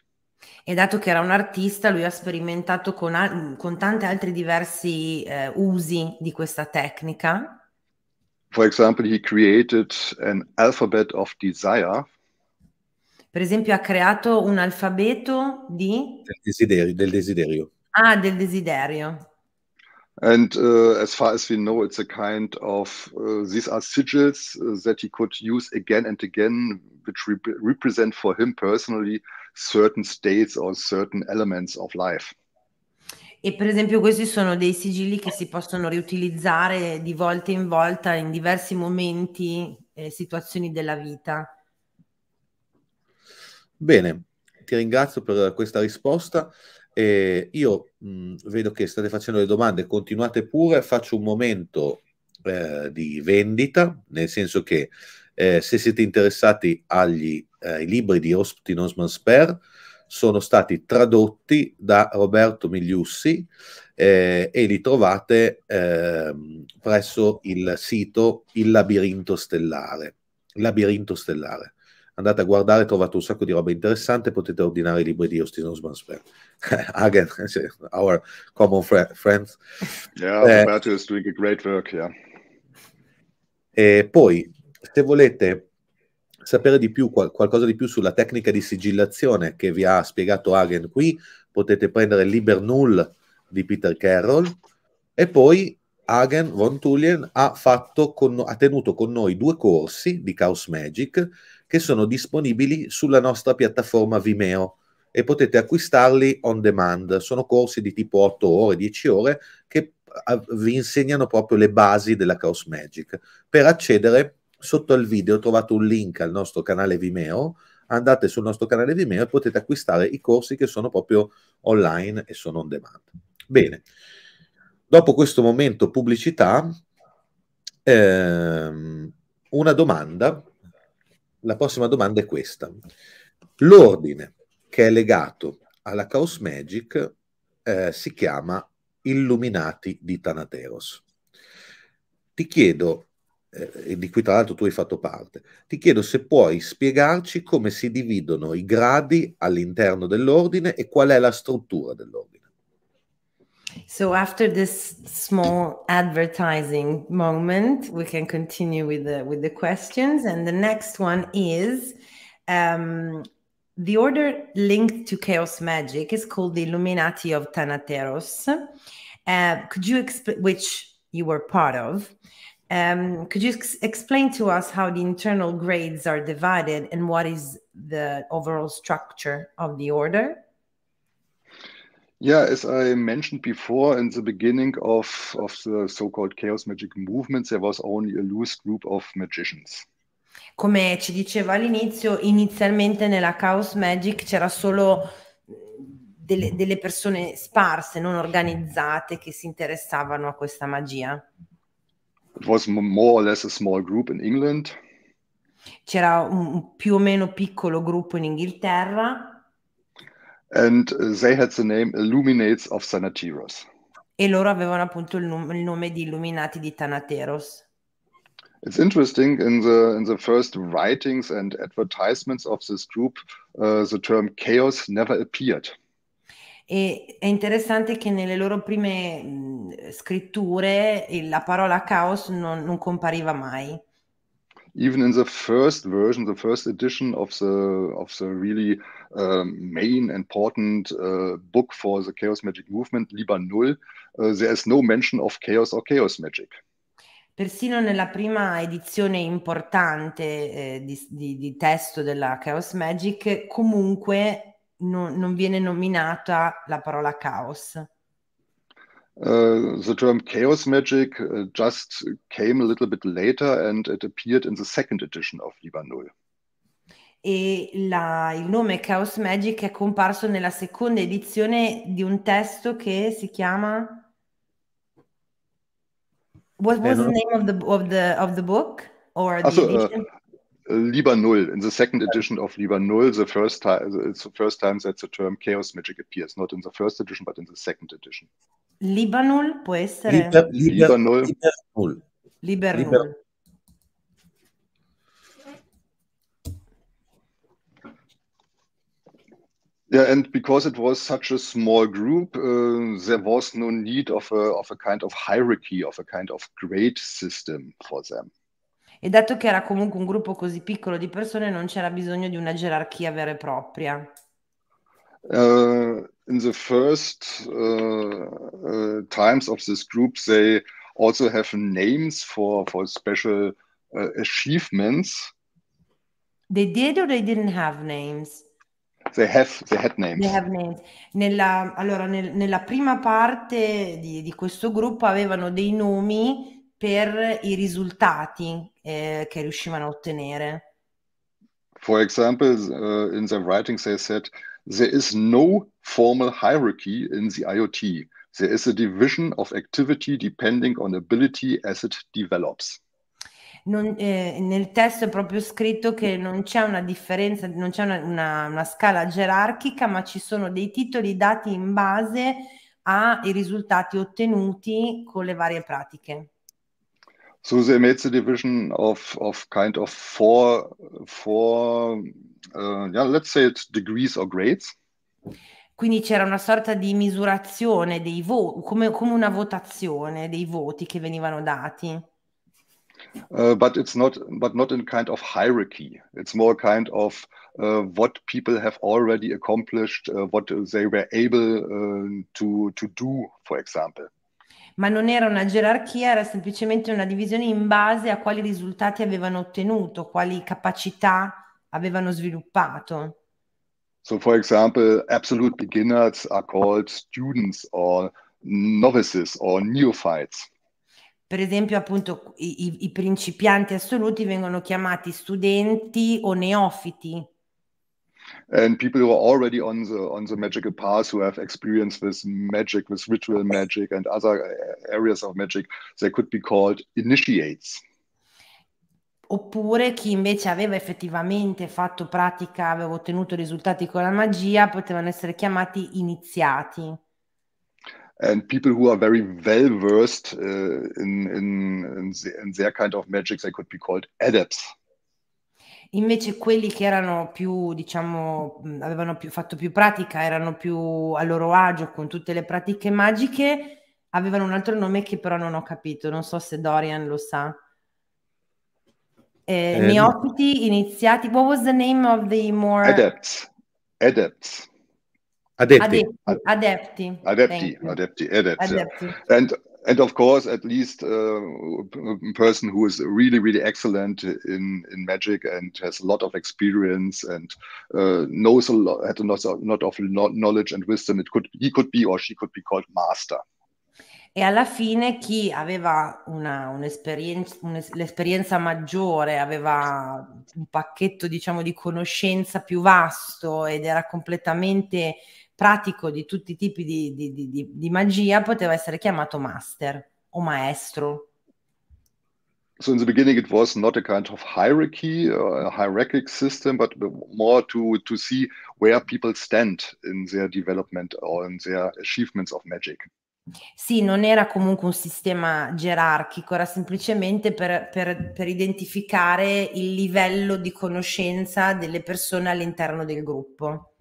E dato che era un artista, lui ha sperimentato con, al- con tanti altri diversi eh, usi di questa tecnica. For example, he created an alphabet of desire. Per esempio, ha creato un alfabeto di... Del desiderio. Del desiderio. Ah, del desiderio. And uh, as far as we know, it's a kind of uh, these are sigils uh, that he could use again and again, which rep- represent for him personally certain states or certain elements of life. E per esempio questi sono dei sigilli che si possono riutilizzare di volta in volta in diversi momenti e situazioni della vita. Bene, ti ringrazio per questa risposta. Eh, io mh, mm, vedo che state facendo le domande, continuate pure, faccio un momento eh, di vendita, nel senso che eh, se siete interessati agli eh, libri di Osptin Osman Sper, sono stati tradotti da Roberto Migliussi eh, e li trovate ehm, presso il sito Il Labirinto Stellare. Labirinto Stellare. Andate a guardare, trovate un sacco di roba interessante, potete ordinare i libri di Austin Osman Sper. Again, our common friends. Yeah, Roberto eh, is doing a great work, yeah. E poi se volete sapere di più, qual- qualcosa di più sulla tecnica di sigillazione che vi ha spiegato Hagen qui, potete prendere Liber Null di Peter Carroll e poi Hagen von Tullien ha, con, ha, tenuto con noi due corsi di Chaos Magic che sono disponibili sulla nostra piattaforma Vimeo e potete acquistarli on demand. Sono corsi di tipo 8 ore, 10 ore che ah, vi insegnano proprio le basi della Chaos Magic. Per accedere sotto al video trovate un link al nostro canale Vimeo, andate sul nostro canale Vimeo e potete acquistare i corsi che sono proprio online e sono on demand. Bene, dopo questo momento pubblicità, ehm, una domanda, la prossima domanda è questa. L'ordine che è legato alla Chaos Magic eh, si chiama Illuminati di Thanateros. Ti chiedo eh, di cui tra l'altro tu hai fatto parte. Ti chiedo se puoi spiegarci come si dividono i gradi all'interno dell'ordine e qual è la struttura dell'ordine. So after this small advertising moment, we can continue with the with the questions. And the next one is um, the order linked to chaos magic is called the Illuminati of Thanateros. Uh, could you explain which you were part of? Um, could you explain to us how the internal grades are divided and what is the overall structure of the order? Yeah, as I mentioned before, in the beginning of, of the so-called chaos magic movement, there was only a loose group of magicians. Come ci diceva all'inizio, inizialmente nella Chaos Magic c'era solo mm, delle, delle persone sparse, non organizzate, che si interessavano a questa magia it was more or less a small group in England. C'era un più o meno piccolo gruppo in Inghilterra. And uh, they had the name Illuminates of Thanateros. E loro avevano appunto il, nome, il nome di Illuminati di Tanateros. It's interesting in the in the first writings and advertisements of this group, uh, the term chaos never appeared. E è interessante che nelle loro prime mh, mhmm, scritture la parola caos non, non compariva mai. even in the first version, the first edition of the of the really um, main important uh, book for the chaos magic movement, Liber Null, uh, there is no mention of chaos or chaos magic. Persino nella prima edizione importante eh, di, di, di testo della Chaos Magic, comunque non, non viene nominata la parola caos. Uh, äh, the term chaos magic uh, just came a little bit later and it appeared in the second edition of Liber Null. E la, il nome Chaos Magic è comparso nella seconda edizione di un testo che si chiama What eh, was eh, the name of the, of the, of the book? Or ah, the also, uh, edition? Uh, Lieber Null. In the second edition of Lieber Null, the first time, it's the first time that the term chaos magic appears, not in the first edition, but in the second edition. Lieber Null può essere. Lieber Null. Null. Null. Yeah, and because it was such a small group, uh, there was no need of a, of a kind of hierarchy, of a kind of grade system for them. E dato che era comunque un gruppo così piccolo di persone, non c'era bisogno di una gerarchia vera e propria. Uh, in the first uh, uh, times of this group, they also have names for, for special uh, achievements. They did or they didn't have names? They have, they had names. They have names. Nella, allora, nel, nella prima parte di, di questo gruppo avevano dei nomi per i risultati eh, che riuscivano a ottenere. For example, uh, in their writings they said there is no formal hierarchy in the IoT. There is a division of activity depending on ability as it develops. Non, eh, nel testo è proprio scritto che non c'è una differenza, non c'è una, una, una scala gerarchica, ma ci sono dei titoli dati in base ai risultati ottenuti con le varie pratiche. So the made the division of of kind of four four uh, yeah, let's say it degrees or grades. Quindi c'era una sorta di misurazione dei voti, come, come una votazione dei voti che venivano dati. Uh, but it's not but not in kind of hierarchy it's more kind of uh, what people have already accomplished uh, what they were able uh, to to do for example ma non era una gerarchia, era semplicemente una divisione in base a quali risultati avevano ottenuto, quali capacità avevano sviluppato. So, for example, absolute beginners are called students or novices or neophytes. Per esempio, appunto, i, i principianti assoluti vengono chiamati studenti o neofiti. and people who are already on the on the magical path who have experience with magic with ritual magic and other uh, areas of magic they could be called initiates oppure chi invece aveva effettivamente fatto pratica aveva ottenuto risultati con la magia potevano essere chiamati iniziati and people who are very well versed uh, in, in, in, the, in their kind of magic they could be called adepts Invece quelli che erano più, diciamo, avevano più, fatto più pratica, erano più a loro agio con tutte le pratiche magiche, avevano un altro nome che però non ho capito, non so se Dorian lo sa. Eh, um, neofiti, iniziati, what was the name of the more... Adepts. Adepts. Adepti. Adepti. Adepti. Adepti. Adepti. Adepti. Adepti. And and of course, at least uh, a person who is really, really excellent in, in magic and has a lot of experience and uh, knows a lot, had a lot, of knowledge and wisdom. It could he could be or she could be called master. E alla fine chi aveva una, un'esperienza, l'esperienza maggiore, aveva un pacchetto diciamo di conoscenza più vasto ed era completamente pratico di tutti i tipi di, di, di, di magia, poteva essere chiamato master o maestro. So in the beginning, it was not a kind of hierarchy, uh, a hierarchical system, but more to to see where people stand in their development or in their achievements of magic. Sì, non era comunque un sistema gerarchico, era semplicemente per, per, per identificare il livello di conoscenza delle persone all'interno del gruppo.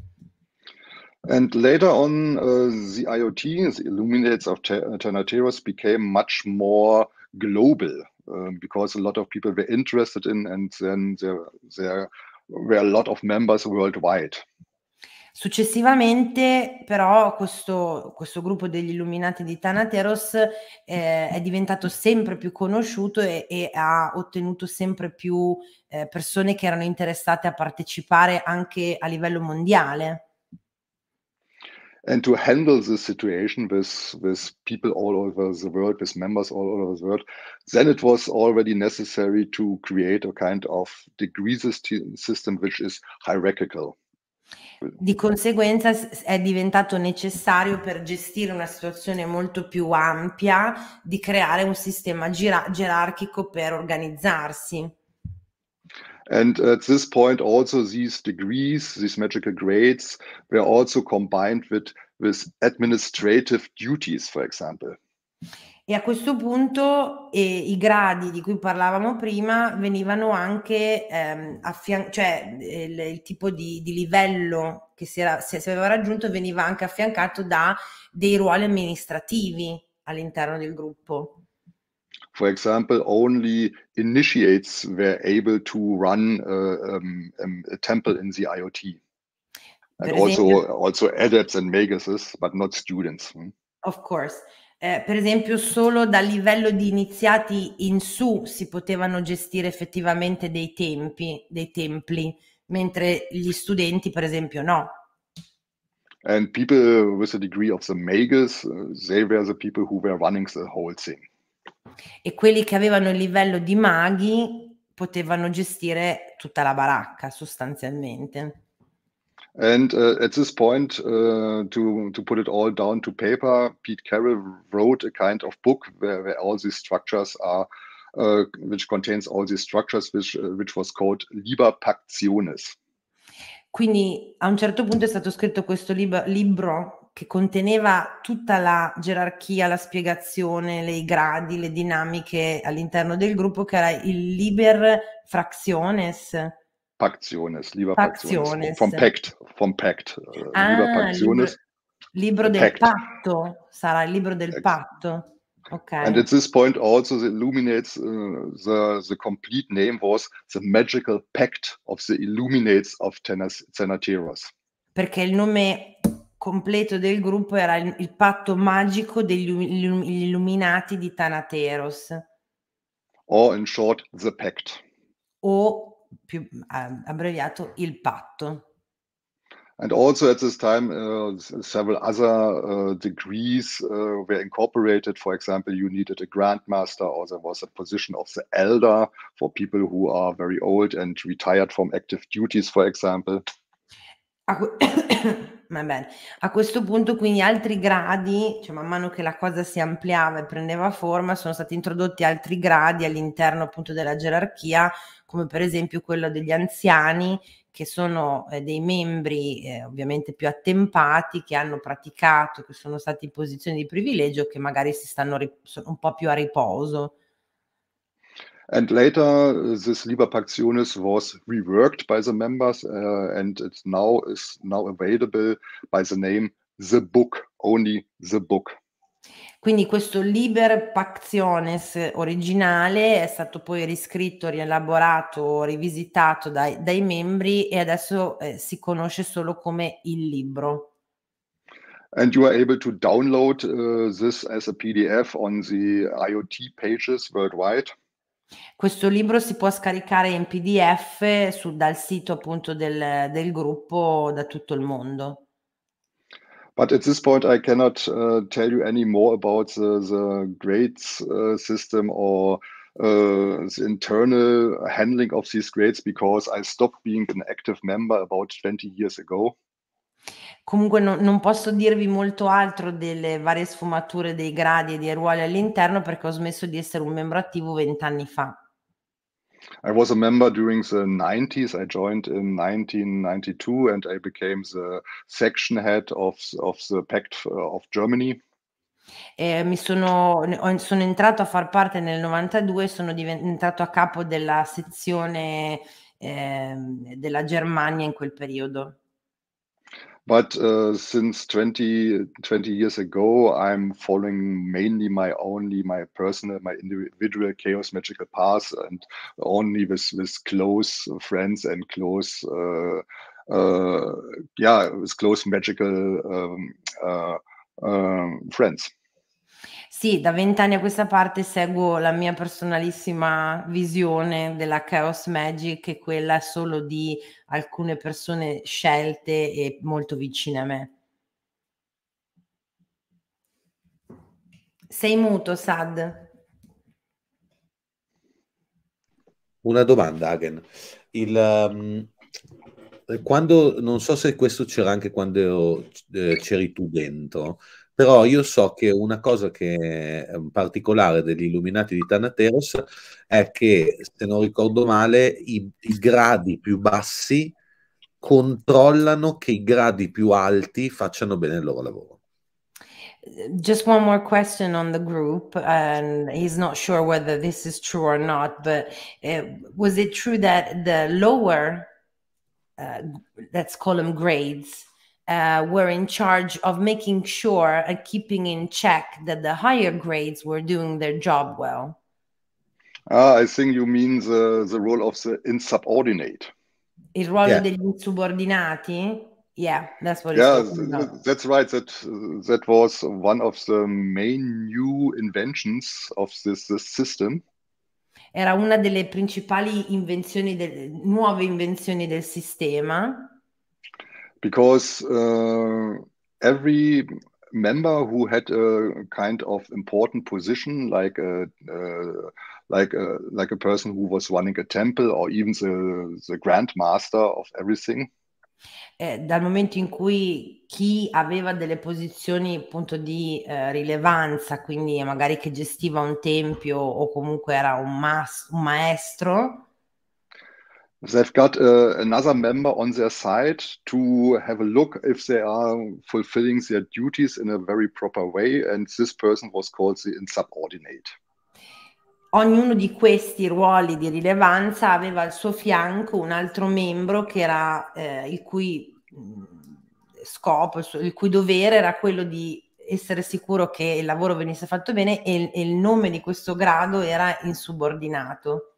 And later on, uh, the IoT, the illuminates of Ternateros became much more global um, because a lot of people were interested in, and then there, there were a lot of members worldwide. Successivamente, però, questo, questo, gruppo degli illuminati di Thanateros eh, è diventato sempre più conosciuto e, e ha ottenuto sempre più eh, persone che erano interessate a partecipare anche a livello mondiale. and to handle this situation with with people all over the world, with members all over the world, then it was already necessary to create a kind of degree system which is hierarchical. Di conseguenza è diventato necessario per gestire una situazione molto più ampia di creare un sistema gerarchico per organizzarsi. And at this point, also these degrees, these magical grades, were also combined with, with administrative duties, for example. E a questo punto eh, i gradi di cui parlavamo prima venivano anche ehm, affiancati, cioè eh, il, il tipo di, di, livello che si, era, si, si aveva raggiunto veniva anche affiancato da dei ruoli amministrativi all'interno del gruppo. For example, only initiates were able to run uh, um, um, a temple in the IoT. and also, esempio, also adepts and maguses, but not students. Hmm? Of course. Eh, per esempio, solo dal livello di iniziati in su si potevano gestire effettivamente dei tempi, dei templi, mentre gli studenti, per esempio, no. And people with a degree of the magus, uh, they were the people who were running the whole thing. e quelli che avevano il livello di maghi potevano gestire tutta la baracca sostanzialmente. And uh, at this point, uh, to, to put it all down to paper, Pete Carroll wrote a kind of book where, where all these structures are, uh, which contains all these structures, which, uh, which was called Liber Pactiones. Quindi a un certo punto è stato scritto questo lib- libro che conteneva tutta la gerarchia, la spiegazione, i gradi, le dinamiche all'interno del gruppo che era il Liber Fractiones. Pactiones, Liber Fractiones. vom Pact, vom Pact, äh, ah, Liber Pactiones. Libro, del pact. patto, sarà il libro del patto. Okay. And at this point also the illuminates uh, the the complete name was the magical pact of the illuminates of Tenas, Tenateros. Perché il nome completo del gruppo era il, il patto magico degli um, illuminati di Thanateros. O in short, The Pact. O più abbreviato, il patto. And also at this time, uh, several other uh, degrees uh, were incorporated. For example, you needed a grandmaster, or there was a position of the elder for people who are very old and retired from active duties, for example. Va bene. A questo punto, quindi, altri gradi, cioè man mano che la cosa si ampliava e prendeva forma, sono stati introdotti altri gradi all'interno appunto della gerarchia, come per esempio quello degli anziani, che sono eh, dei membri eh, ovviamente più attempati, che hanno praticato, che sono stati in posizioni di privilegio, che magari si stanno un po' più a riposo. And later, this Liber Pactionis was reworked by the members, uh, and it now is now available by the name The Book, only The Book. Quindi questo Liber Pactiones originale è stato poi riscritto, rielaborato, rivisitato dai, dai membri e adesso eh, si conosce solo come il libro. And you are able to download uh, this as a PDF on the IoT pages worldwide. Questo libro si può scaricare in PDF su, dal sito appunto del, del gruppo da tutto il mondo. But at this point, I cannot uh, tell you any more about the, the grades uh, system or uh, the internal handling of these grades because I stopped being an active member about 20 years ago. Comunque no- non posso dirvi molto altro delle varie sfumature dei gradi e dei ruoli all'interno perché ho smesso di essere un membro attivo vent'anni fa. I was a member during the 90s. I joined in 1992 and I became the section head of, of the Pact uh, of Germany. Eh, mi sono, sono, entrato a far parte nel 92, sono diventato a capo della sezione eh, della Germania in quel periodo. But uh, since 20, 20 years ago, I'm following mainly my only my personal, my individual chaos magical path, and only with with close friends and close. Uh, uh, yeah, with close magical um, uh, um friends. Sì, da vent'anni a questa parte seguo la mia personalissima visione della Chaos Magic, che è quella solo di alcune persone scelte e molto vicine a me. Sei muto, Sad. Una domanda, Hagen. Il, um, quando, non so se questo c'era anche quando eh, c'eri tu dentro, però io so che una cosa che è particolare degli illuminati di Tanateros è che, se non ricordo male, i, i gradi più bassi controllano che i gradi più alti facciano bene il loro lavoro. just one more question on the group and he's not sure whether this is true or not but uh, was it true that the lower uh, let's call them grades uh, were in charge of making sure and keeping in check that the higher grades were doing their job well. Ah, I think you mean the, the role of the insubordinate. Il ruolo yeah. degli insubordinati? Yeah, that's what. Yeah, that's right. That that was one of the main new inventions of this, this system. Era una delle principali invenzioni del, nuove invenzioni del sistema. because uh, every member who had a kind of important position, like a uh, like a like a person who was running a temple or even the the grand master of everything. Eh, dal momento in cui chi aveva delle posizioni appunto di eh, rilevanza, quindi magari che gestiva un tempio o comunque era un, mas- un maestro, They've got uh, another member on their side to have a look if they are fulfilling their duties in a very proper way, and this person was called the insubordinate. Ognuno di questi ruoli di rilevanza aveva al suo fianco un altro membro che era eh, il cui mm, scopo, il cui dovere era quello di essere sicuro che il lavoro venisse fatto bene e, e il nome di questo grado era insubordinato.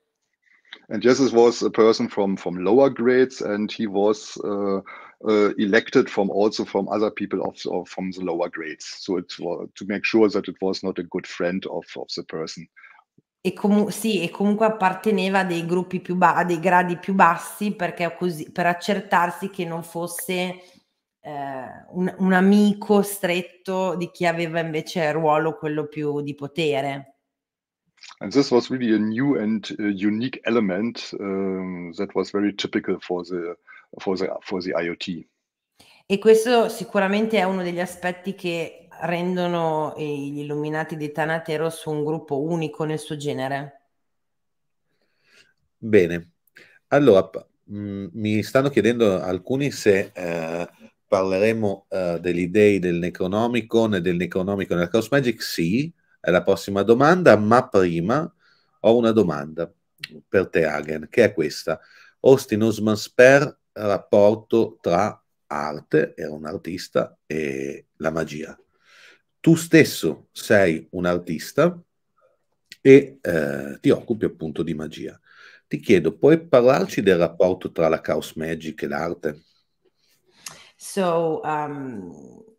And Jesus was a person from from lower grades, and he was uh, uh, elected from also from other people of, of from the lower grades. So it was to make sure that it was not a good friend of of the person. E comu- sì, e comunque apparteneva dei gruppi più ba- a dei gradi più bassi perché così, per accertarsi che non fosse eh, un, un amico stretto di chi aveva invece il ruolo quello più di potere. And this was really a new and uh, unique element um, that was very typical for the, for the, for the IoT. E questo sicuramente è uno degli aspetti che rendono eh, gli illuminati di Thanateros un gruppo unico nel suo genere. Bene, allora mh, mm, mi stanno chiedendo alcuni se eh, parleremo eh, degli dei del Necronomicon e del Necronomicon e della Cross Magic. Sì, la prossima domanda, ma prima ho una domanda per te, Hagen, che è questa. Austin Osman Sper, rapporto tra arte, era un artista, e la magia. Tu stesso sei un artista e eh, ti occupi appunto di magia. Ti chiedo, puoi parlarci del rapporto tra la Chaos Magic e l'arte? So, um...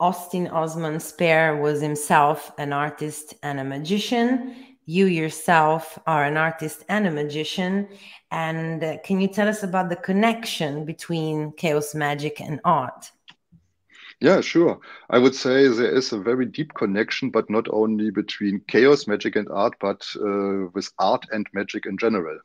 Austin Osman Spare was himself an artist and a magician. You yourself are an artist and a magician. And uh, can you tell us about the connection between chaos magic and art? Yeah, sure. I would say there is a very deep connection, but not only between chaos magic and art, but uh, with art and magic in general.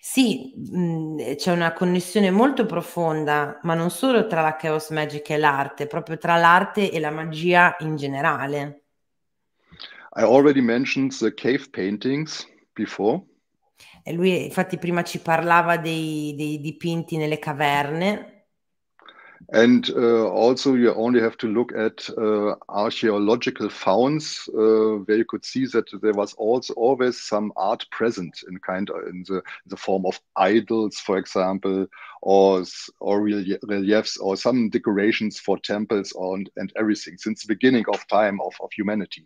Sì, mh, mhmm, eh, c'è una connessione molto profonda, ma non solo tra la chaos magic e l'arte, proprio tra l'arte e la magia in generale. I already mentioned the cave paintings before. E lui infatti prima ci parlava dei, dei dipinti nelle caverne. And uh, also, you only have to look at uh, archaeological founds, uh, where you could see that there was also always some art present in kind of, in the in the form of idols, for example, or or reliefs, or some decorations for temples, and and everything since the beginning of time of, of humanity.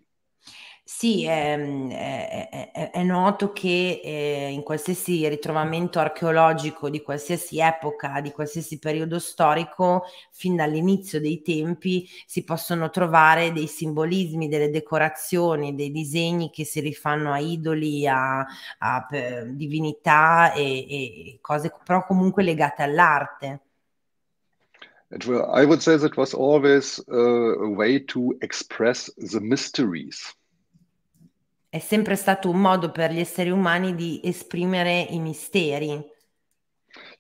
Sì, ehm, è, è- è- è noto che eh, in qualsiasi ritrovamento archeologico di qualsiasi epoca, di qualsiasi periodo storico, fin dall'inizio dei tempi si possono trovare dei simbolismi, delle decorazioni, dei disegni che si rifanno a idoli, a, a, eh, divinità e, e cose però comunque legate all'arte. It will, I would say that was always uh, a way to express the mysteries è sempre stato un modo per gli esseri umani di esprimere i misteri.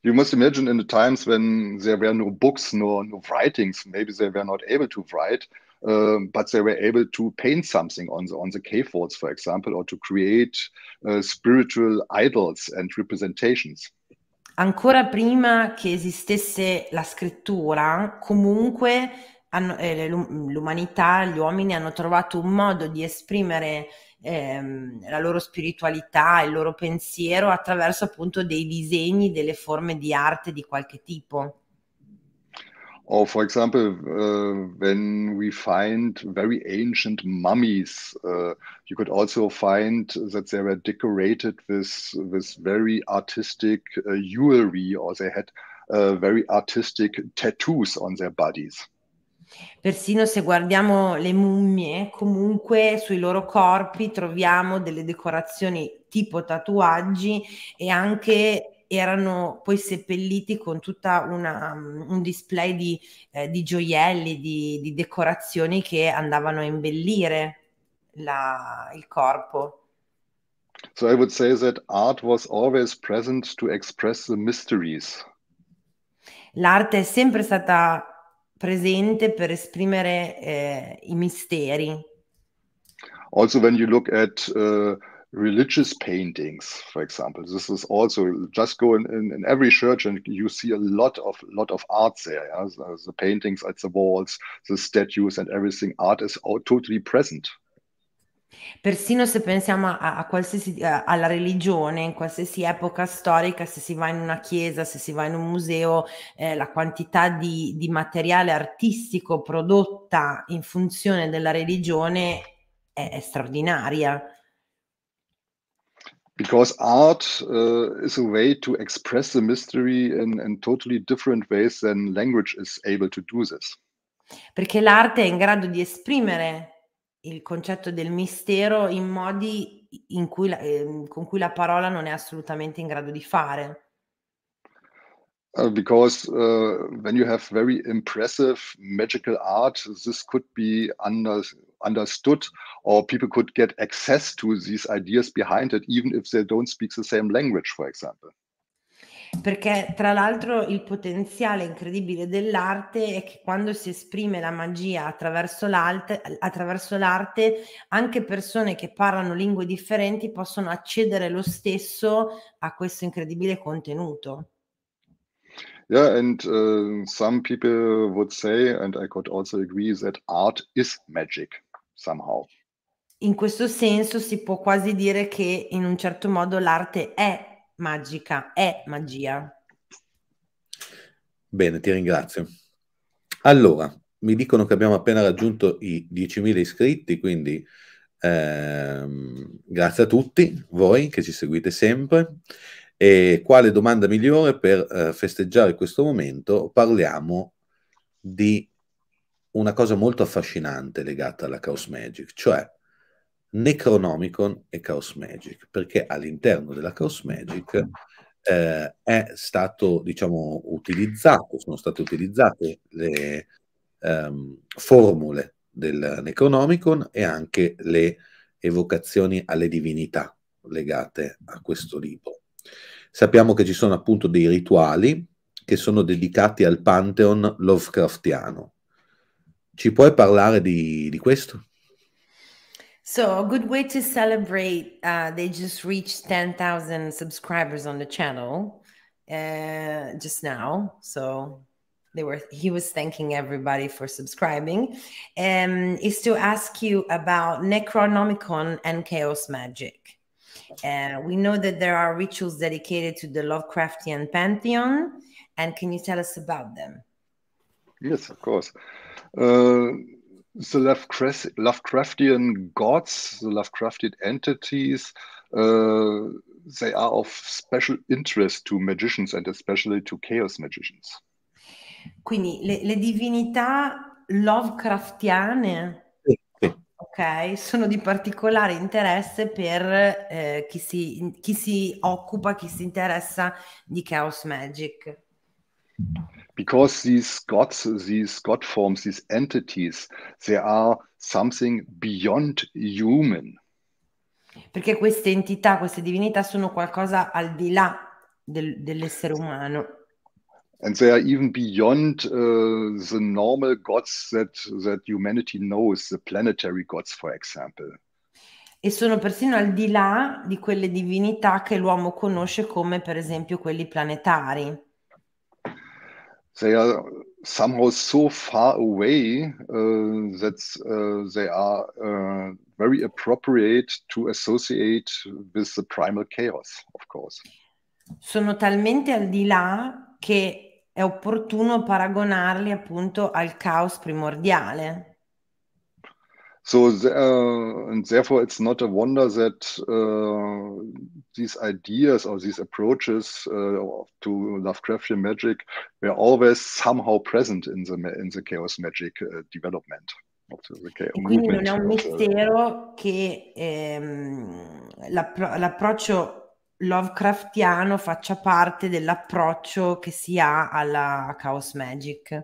You must imagine in the times when there were no books, no, no writings, maybe they were not able to write, um, but they were able to paint something on the, on the cave walls, for example, or to create uh, spiritual idols and representations. Ancora prima che esistesse la scrittura, comunque hanno, eh, l'umanità, gli uomini hanno trovato un modo di esprimere ehm, la loro spiritualità, il loro pensiero attraverso appunto dei disegni, delle forme di arte di qualche tipo. Or, for example, uh, when we find very ancient mummies, uh, you could also find that they were decorated with with very artistic uh, jewelry, or they had uh, very artistic tattoos on their bodies. Persino se guardiamo le mummie, comunque sui loro corpi troviamo delle decorazioni tipo tatuaggi e anche erano poi seppelliti con tutta una, mm, un display di, eh, di gioielli, di, di, decorazioni che andavano a imbellire la, il corpo. So I would say that art was always present to express the mysteries. L'arte è sempre stata presente per esprimere eh, i misteri. Also when you look at uh, religious paintings, for example, this is also just go in, in, in, every church and you see a lot of lot of art there. Yeah? the paintings at the walls, the statues, and everything. Art is all totally present. Persino se pensiamo a, a qualsiasi, a, eh, alla religione, in qualsiasi epoca storica, se si va in una chiesa, se si va in un museo, eh, la quantità di, di materiale artistico prodotta in funzione della religione è, è straordinaria. Because art uh, is a way to express the mystery in, in totally different ways than language is able to do this. Perché l'arte è in grado di esprimere il concetto del mistero in modi in cui la, eh, con cui la parola non è assolutamente in grado di fare. Uh, because uh, when you have very impressive magical art, this could be under, understood, or people could get access to these ideas behind it, even if they don't speak the same language, for example perché tra l'altro il potenziale incredibile dell'arte è che quando si esprime la magia attraverso l'arte, attraverso l'arte anche persone che parlano lingue differenti possono accedere lo stesso a questo incredibile contenuto. Yeah, and uh, some people would say, and I could also agree, that art is magic somehow. In questo senso si può quasi dire che in un certo modo l'arte è magica, è magia. Bene, ti ringrazio. Allora, mi dicono che abbiamo appena raggiunto i 10.000 iscritti, quindi ehm, grazie a tutti voi che ci seguite sempre. E quale domanda migliore per eh, festeggiare questo momento? Parliamo di una cosa molto affascinante legata alla Chaos Magic, cioè Necronomicon e Chaos Magic, perché all'interno della Chaos Magic eh, è stato, diciamo, utilizzato, sono state utilizzate le ehm, formule del Necronomicon e anche le evocazioni alle divinità legate a questo libro. Sappiamo che ci sono appunto dei rituali che sono dedicati al Pantheon Lovecraftiano. Ci puoi parlare di, di questo? So, a good way to celebrate, uh, they just reached 10,000 subscribers on the channel uh, just now. So, they were he was thanking everybody for subscribing um is to ask you about necronomicon and chaos magic uh, we know that there are rituals dedicated to the lovecraftian pantheon and can you tell us about them yes of course uh, the Lovecraftian gods, the Lovecraftian entities, uh, they are of special interest to magicians and especially to chaos magicians. Quindi le, le divinità Lovecraftiane Okay, sono di particolare interesse per eh, chi, si, chi si occupa, chi si interessa di Chaos Magic because these gods, these god forms, these entities, they are something beyond human. Perché queste entità, queste divinità sono qualcosa al di là del, dell'essere umano. And they are even beyond uh, the normal gods that, that humanity knows, the planetary gods, for example. E sono persino al di là di quelle divinità che l'uomo conosce come, per esempio, quelli planetari they are somehow so far away uh, that uh, they are uh, very appropriate to associate with the primal chaos, of course. Sono talmente al di là che è opportuno paragonarli appunto al caos primordiale. So, uh, äh, and therefore, it's not a wonder that uh, these ideas or these approaches uh, to Lovecraftian magic were always somehow present in the in the chaos magic development. E quindi non è un uh, mistero che ehm, l'appro- l'approccio Lovecraftiano faccia parte dell'approccio che si ha alla Chaos Magic.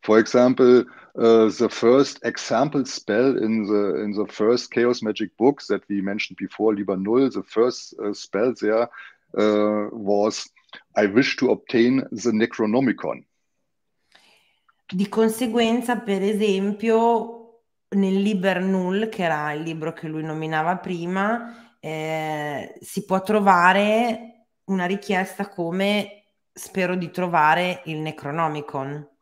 For example, uh, the first example spell in the in the first chaos magic books that we mentioned before, Liber Null, the first uh, spell there uh, was I wish to obtain the Necronomicon. Di conseguenza, per esempio, nel Liber Null, che era il libro che lui nominava prima, eh, si può trovare una richiesta come spero di trovare il Necronomicon.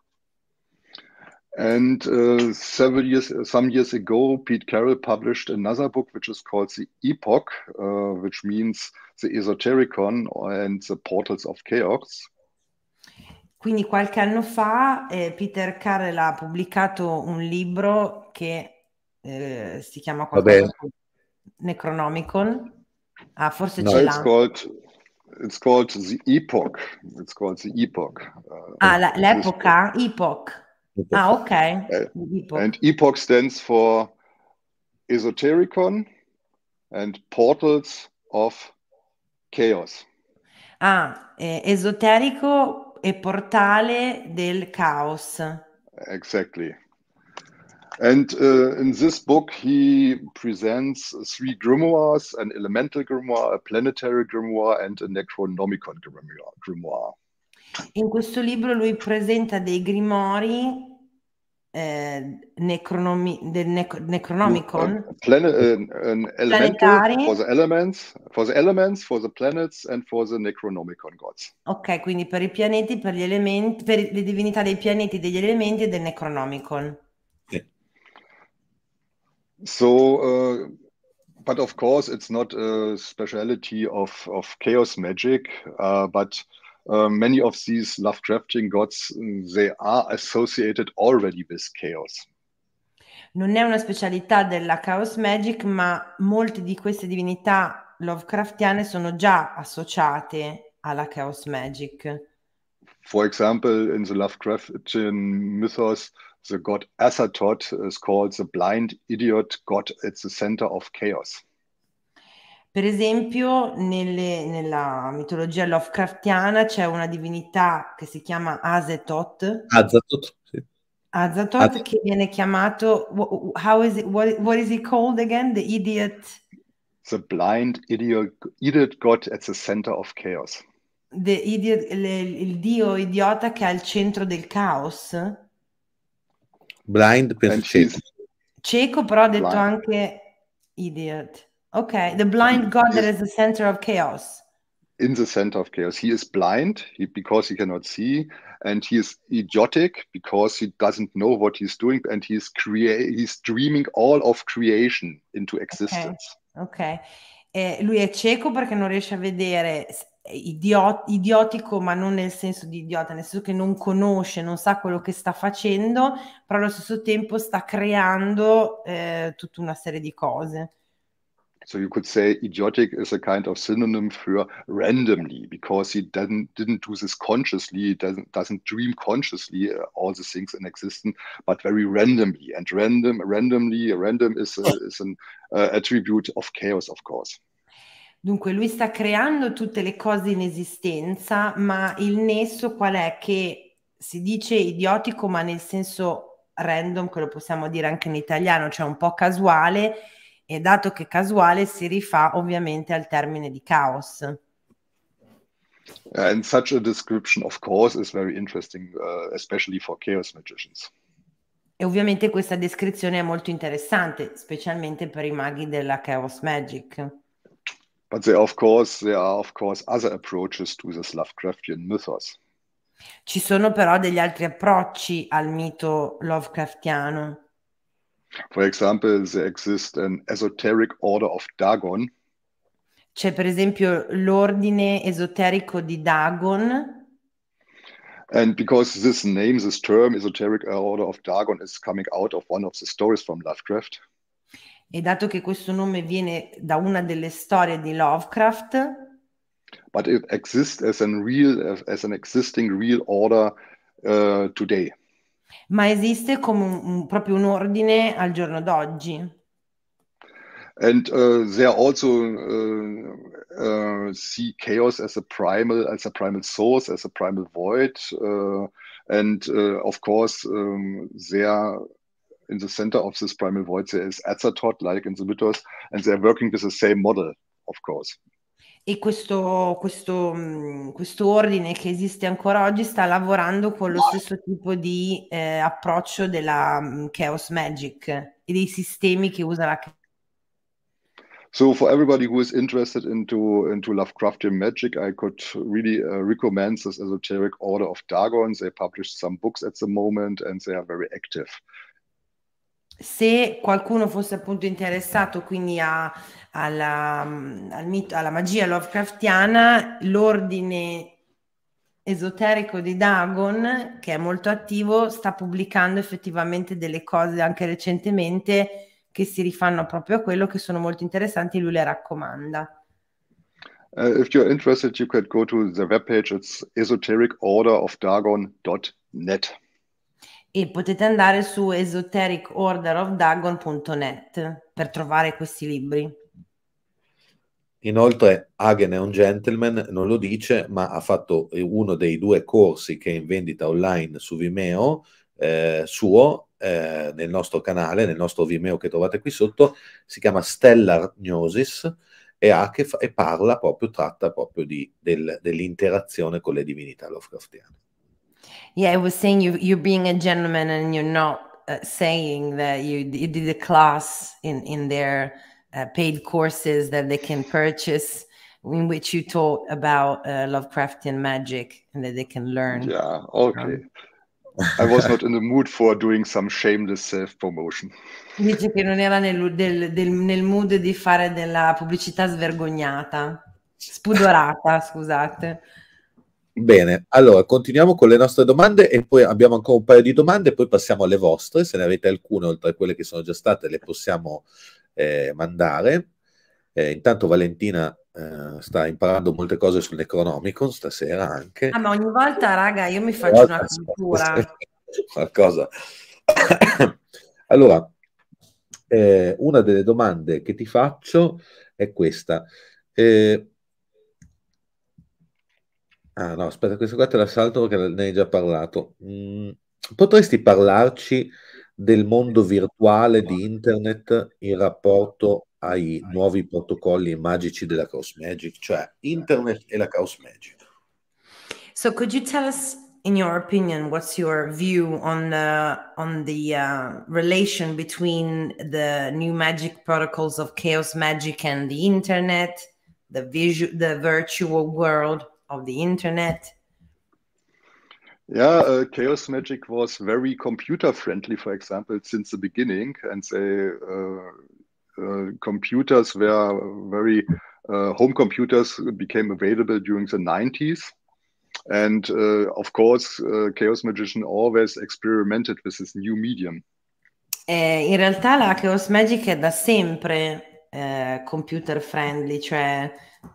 And uh, several years, some years ago, Pete Carroll published another book, which is called The Epoch, uh, which means The Esotericon and the Portals of Chaos. Quindi qualche anno fa eh, Peter Carrell ha pubblicato un libro che eh, si chiama Necronomicon. Ah, forse no, ce l'ha. Called, it's called The Epoch. It's called The Epoch. Uh, ah, l'epoca? Epoch. Ah, okay. Uh, and epoch stands for esotericon and portals of chaos. Ah, eh, esoterico e portale del caos. Exactly. And uh, in this book, he presents three grimoires an elemental grimoire, a planetary grimoire, and a Necronomicon grimoire. In questo libro lui presenta dei grimori eh, necronomi, del nec- Necronomicon mm, uh, plan- uh, uh planetari for the elements for the elements for the planets and for the Necronomicon gods ok quindi per i pianeti per gli elementi per le divinità dei pianeti degli elementi e del Necronomicon yeah. so uh, but of course it's not a speciality of, of chaos magic uh, but Uh, many of these Lovecraftian gods, they are associated already with chaos. Non è una specialità della Chaos Magic, ma molte di queste divinità Lovecraftiane sono già associate alla Chaos Magic. For example, in the Lovecraftian mythos, the god Azathoth is called the blind idiot god at the center of chaos. Per esempio, nelle, nella mitologia Lovecraftiana c'è una divinità che si chiama Azetoth. Azatoth, sì. Azatoth, Azatoth. che viene chiamato, how is it, what, what is it called again? The idiot... The blind idiot, idiot god at the center of chaos. Idiot, le, il dio idiota che è al centro del caos. Blind per cieco. Cieco, però ha detto blind. anche idiot. Okay, the blind god that is the center of chaos. In the center of chaos, he is blind he, because he cannot see, and he is idiotic because he doesn't know what he's doing, and he's crea- he's dreaming all of creation into existence. Ok, okay. Eh, lui è cieco perché non riesce a vedere, idiot- idiotico, ma non nel senso di idiota, nel senso che non conosce, non sa quello che sta facendo, però allo stesso tempo sta creando eh, tutta una serie di cose. So you could say idiotic is a kind of synonym for randomly because he doesn't didn't do this consciously, doesn't doesn't dream consciously uh, all the things in existence, but very randomly. And random, randomly, random is, is an uh, attribute of chaos, of course. Dunque lui sta creando tutte le cose in esistenza, ma il nesso qual è? Che si dice idiotico, ma nel senso random, che lo possiamo dire anche in italiano, cioè un po' casuale, e dato che casuale si rifà ovviamente al termine di caos. Uh, and such a description, of course, is very interesting, uh, especially for chaos magicians. E ovviamente questa descrizione è molto interessante, specialmente per i maghi della Chaos Magic. But there, of course, there are, of course, other approaches to this Lovecraftian mythos. Ci sono però degli altri approcci al mito Lovecraftiano. For example, there exists an esoteric order of Dagon. C'è per esempio l'ordine esoterico di Dagon. And because this name, this term, esoteric order of Dagon, is coming out of one of the stories from Lovecraft. E dato che questo nome viene da una delle storie di Lovecraft. But it exists as, an real, as an existing real order uh, today. Ma esiste come un, un, proprio un ordine al giorno d'oggi? And uh, there also uh, uh, see chaos as a primal, as a primal source, as a primal void, uh, and uh, of course um, there in the center of this primal void there is Azathoth, like in the mythos, and they're working with the same model, of course e questo, questo, mm, questo, ordine che esiste ancora oggi sta lavorando con lo stesso tipo di eh, approccio della mm, Chaos Magic e dei sistemi che usa la So for everybody who is interested into into Lovecraftian magic, I could really uh, recommend this esoteric order of Dagon. They published some books at the moment, and they are very active. se qualcuno fosse appunto interessato quindi a, alla, mm, al mito, alla magia Lovecraftiana, l'ordine esoterico di Dagon, che è molto attivo, sta pubblicando effettivamente delle cose anche recentemente che si rifanno proprio a quello, che sono molto interessanti, e lui le raccomanda. Uh, if you're interested, you can go to the webpage, it's esotericorderdofdagon.net e potete andare su esotericorderofdagon.net per trovare questi libri. Inoltre Hagen è un gentleman, non lo dice, ma ha fatto uno dei due corsi che è in vendita online su Vimeo, eh, suo, eh, nel nostro canale, nel nostro Vimeo che trovate qui sotto, si chiama Stellar Gnosis e, ha che fa, e parla proprio, tratta proprio di, del, dell'interazione con le divinità Lovecraftiane. Yeah, I was saying you you're being a gentleman and you're not uh, saying that you, you, did a class in in their uh, paid courses that they can purchase in which you taught about uh, Lovecraftian magic and that they can learn. Yeah, okay. I was not in the mood for doing some shameless self-promotion. Dice che non era nel, del, del, nel mood di fare della pubblicità svergognata, spudorata, scusate. Bene, allora continuiamo con le nostre domande e poi abbiamo ancora un paio di domande, e poi passiamo alle vostre, se ne avete alcune oltre a quelle che sono già state le possiamo eh, mandare. Eh, intanto Valentina eh, sta imparando molte cose sul Necronomicon stasera anche. Ah, ma ogni volta, raga, io mi faccio una cultura. Qualcosa. allora, eh, una delle domande che ti faccio è questa. Eh, Ah no, aspetta, questo qua te la salto perché ne hai già parlato. Mm, potresti parlarci del mondo virtuale di internet in rapporto ai nuovi protocolli magici della Chaos Magic, cioè internet e la Chaos Magic? So could you tell us in your opinion, what's your view on uh, on the uh, relation between the new magic protocols of chaos magic and the internet, the visual, the virtual world? of the internet? Yeah, uh, Chaos Magic was very computer friendly, for example, since the beginning, and they uh, uh computers were very uh, home computers became available during the 90s. And uh, of course, Chaos Magician always experimented with this new medium. Eh, in realtà la Chaos Magic è da sempre Eh, computer friendly, cioè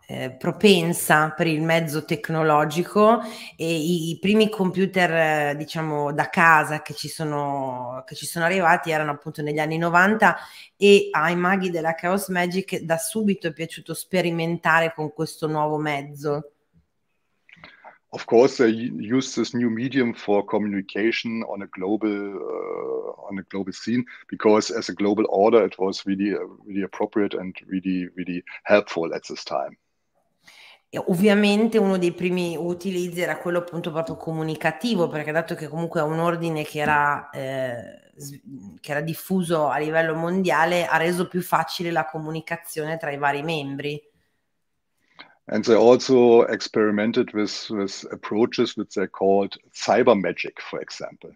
eh, propensa per il mezzo tecnologico e i, i primi computer eh, diciamo da casa che ci, sono, che ci sono arrivati erano appunto negli anni 90 e ai maghi della Chaos Magic da subito è piaciuto sperimentare con questo nuovo mezzo of course they use this new medium for communication on a global uh, on a global scene because as a global order it was really uh, really appropriate and really really helpful at this time Ovviamente uno dei primi utilizzi era quello appunto proprio comunicativo, perché dato che comunque è un ordine che era, eh, che era diffuso a livello mondiale, ha reso più facile la comunicazione tra i vari membri. And they also experimented with, with approaches which they called cyber magic, for example.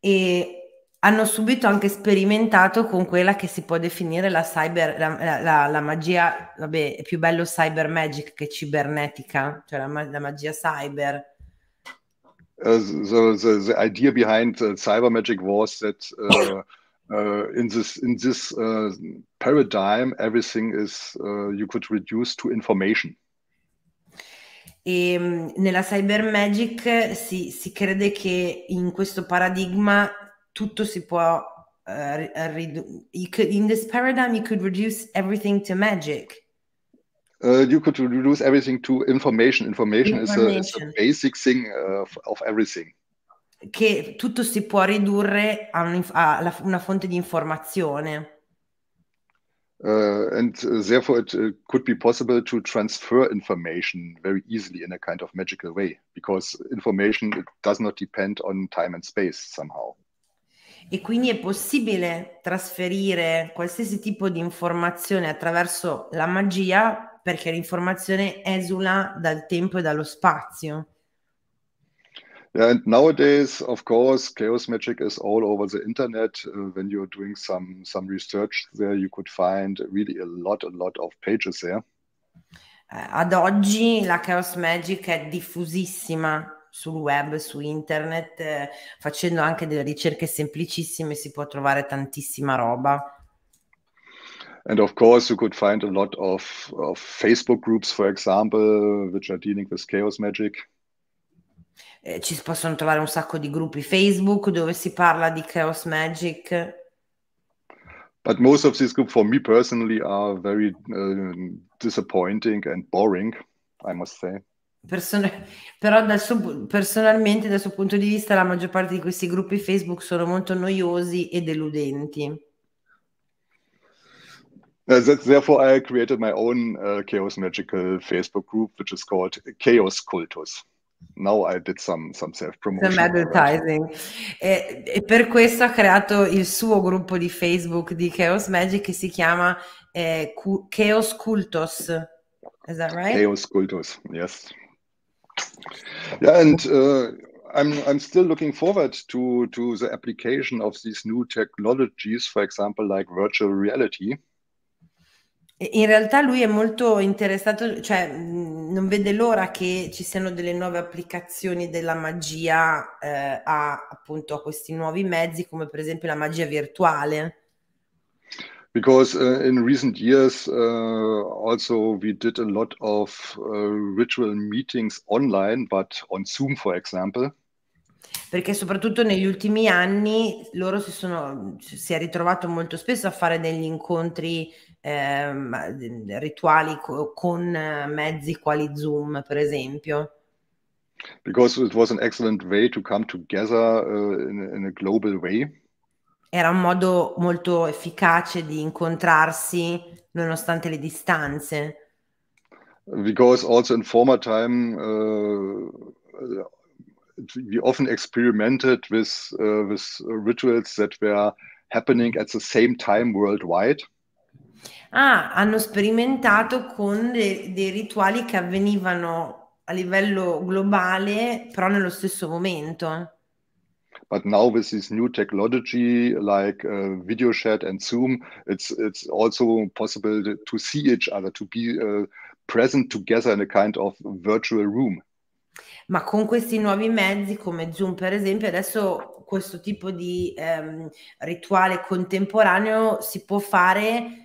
E hanno subito anche sperimentato con quella che si può definire la cyber, la, la, la magia, vabbè, è più bello cyber magic che cibernetica, cioè la, la magia cyber. Uh, so the, the idea behind uh, cyber magic was that uh, uh, in this in this uh, paradigm, everything is uh, you could reduce to information. E ehm, nella cyber magic si, si crede che in questo paradigma tutto si può eh, redu- eh, could, in this paradigm you could reduce everything to magic. Uh, you could reduce everything to information. Information, information. Is, a, is, a, basic thing uh, of, of everything. che tutto si può ridurre a, un, a una fonte di informazione. Uh, and uh, therefore, it uh, could be possible to transfer information very easily in a kind of magical way because information does not depend on time and space somehow. E quindi è possibile trasferire qualsiasi tipo di informazione attraverso la magia perché l'informazione esula dal tempo e dallo spazio. Yeah, and nowadays, of course, chaos magic is all over the internet. Uh, when you're doing some some research there, you could find really a lot, a lot of pages there. Eh, ad oggi la chaos magic è diffusissima sul web, su internet, eh, facendo anche delle ricerche semplicissime si può trovare tantissima roba. And of course, you could find a lot of, of Facebook groups, for example, which are dealing with chaos magic. eh, ci si possono trovare un sacco di gruppi Facebook dove si parla di Chaos Magic. But most of these groups, for me personally, are very uh, disappointing and boring, I must say. Person- però dal suo, personalmente, dal suo punto di vista, la maggior parte di questi gruppi Facebook sono molto noiosi e deludenti. Uh, that, therefore, I created my own uh, Chaos Magical Facebook group, which is called Chaos Cultus. now I did some, some self promotion. Some advertising. E, e, per questo ha creato il suo gruppo di Facebook di Chaos Magic che si chiama eh, Chaos Cultos. Is that right? Chaos Cultos, yes. Yeah, and uh, I'm I'm still looking forward to to the application of these new technologies, for example, like virtual reality. In realtà lui è molto interessato, cioè non vede l'ora che ci siano delle nuove applicazioni della magia eh, a, appunto a questi nuovi mezzi, come per esempio la magia virtuale. Because uh, in recent years, uh, also we did a lot of uh, ritual meetings online, but on Zoom, for example. perché soprattutto negli ultimi anni loro si sono si è ritrovato molto spesso a fare degli incontri ehm, rituali co- con eh, mezzi quali Zoom, per esempio? Because it was an excellent way to come together uh, in, in a global way. Era un modo molto efficace di incontrarsi nonostante le distanze. Because also in former time uh, we often experimented with, uh, with rituals that were happening at the same time worldwide. Ah, hanno sperimentato con de- dei rituali che avvenivano a livello globale, però nello stesso momento. Eh. But now with this new technology like uh, video chat and Zoom, it's it's also possible to see each other, to be uh, present together in a kind of virtual room. Ma con questi nuovi mezzi come Zoom, per esempio, adesso questo tipo di um, rituale contemporaneo si può fare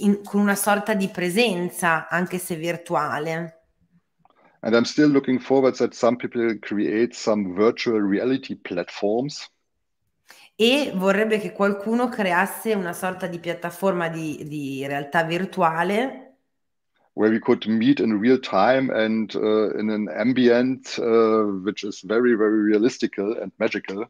in, con una sorta di presenza, anche se virtuale. And I'm still looking forward that some people create some virtual reality platforms. E vorrebbe che qualcuno creasse una sorta di piattaforma di, di realtà virtuale. Where we could meet in real time and uh, in an ambient uh, which is very, very realistic and magical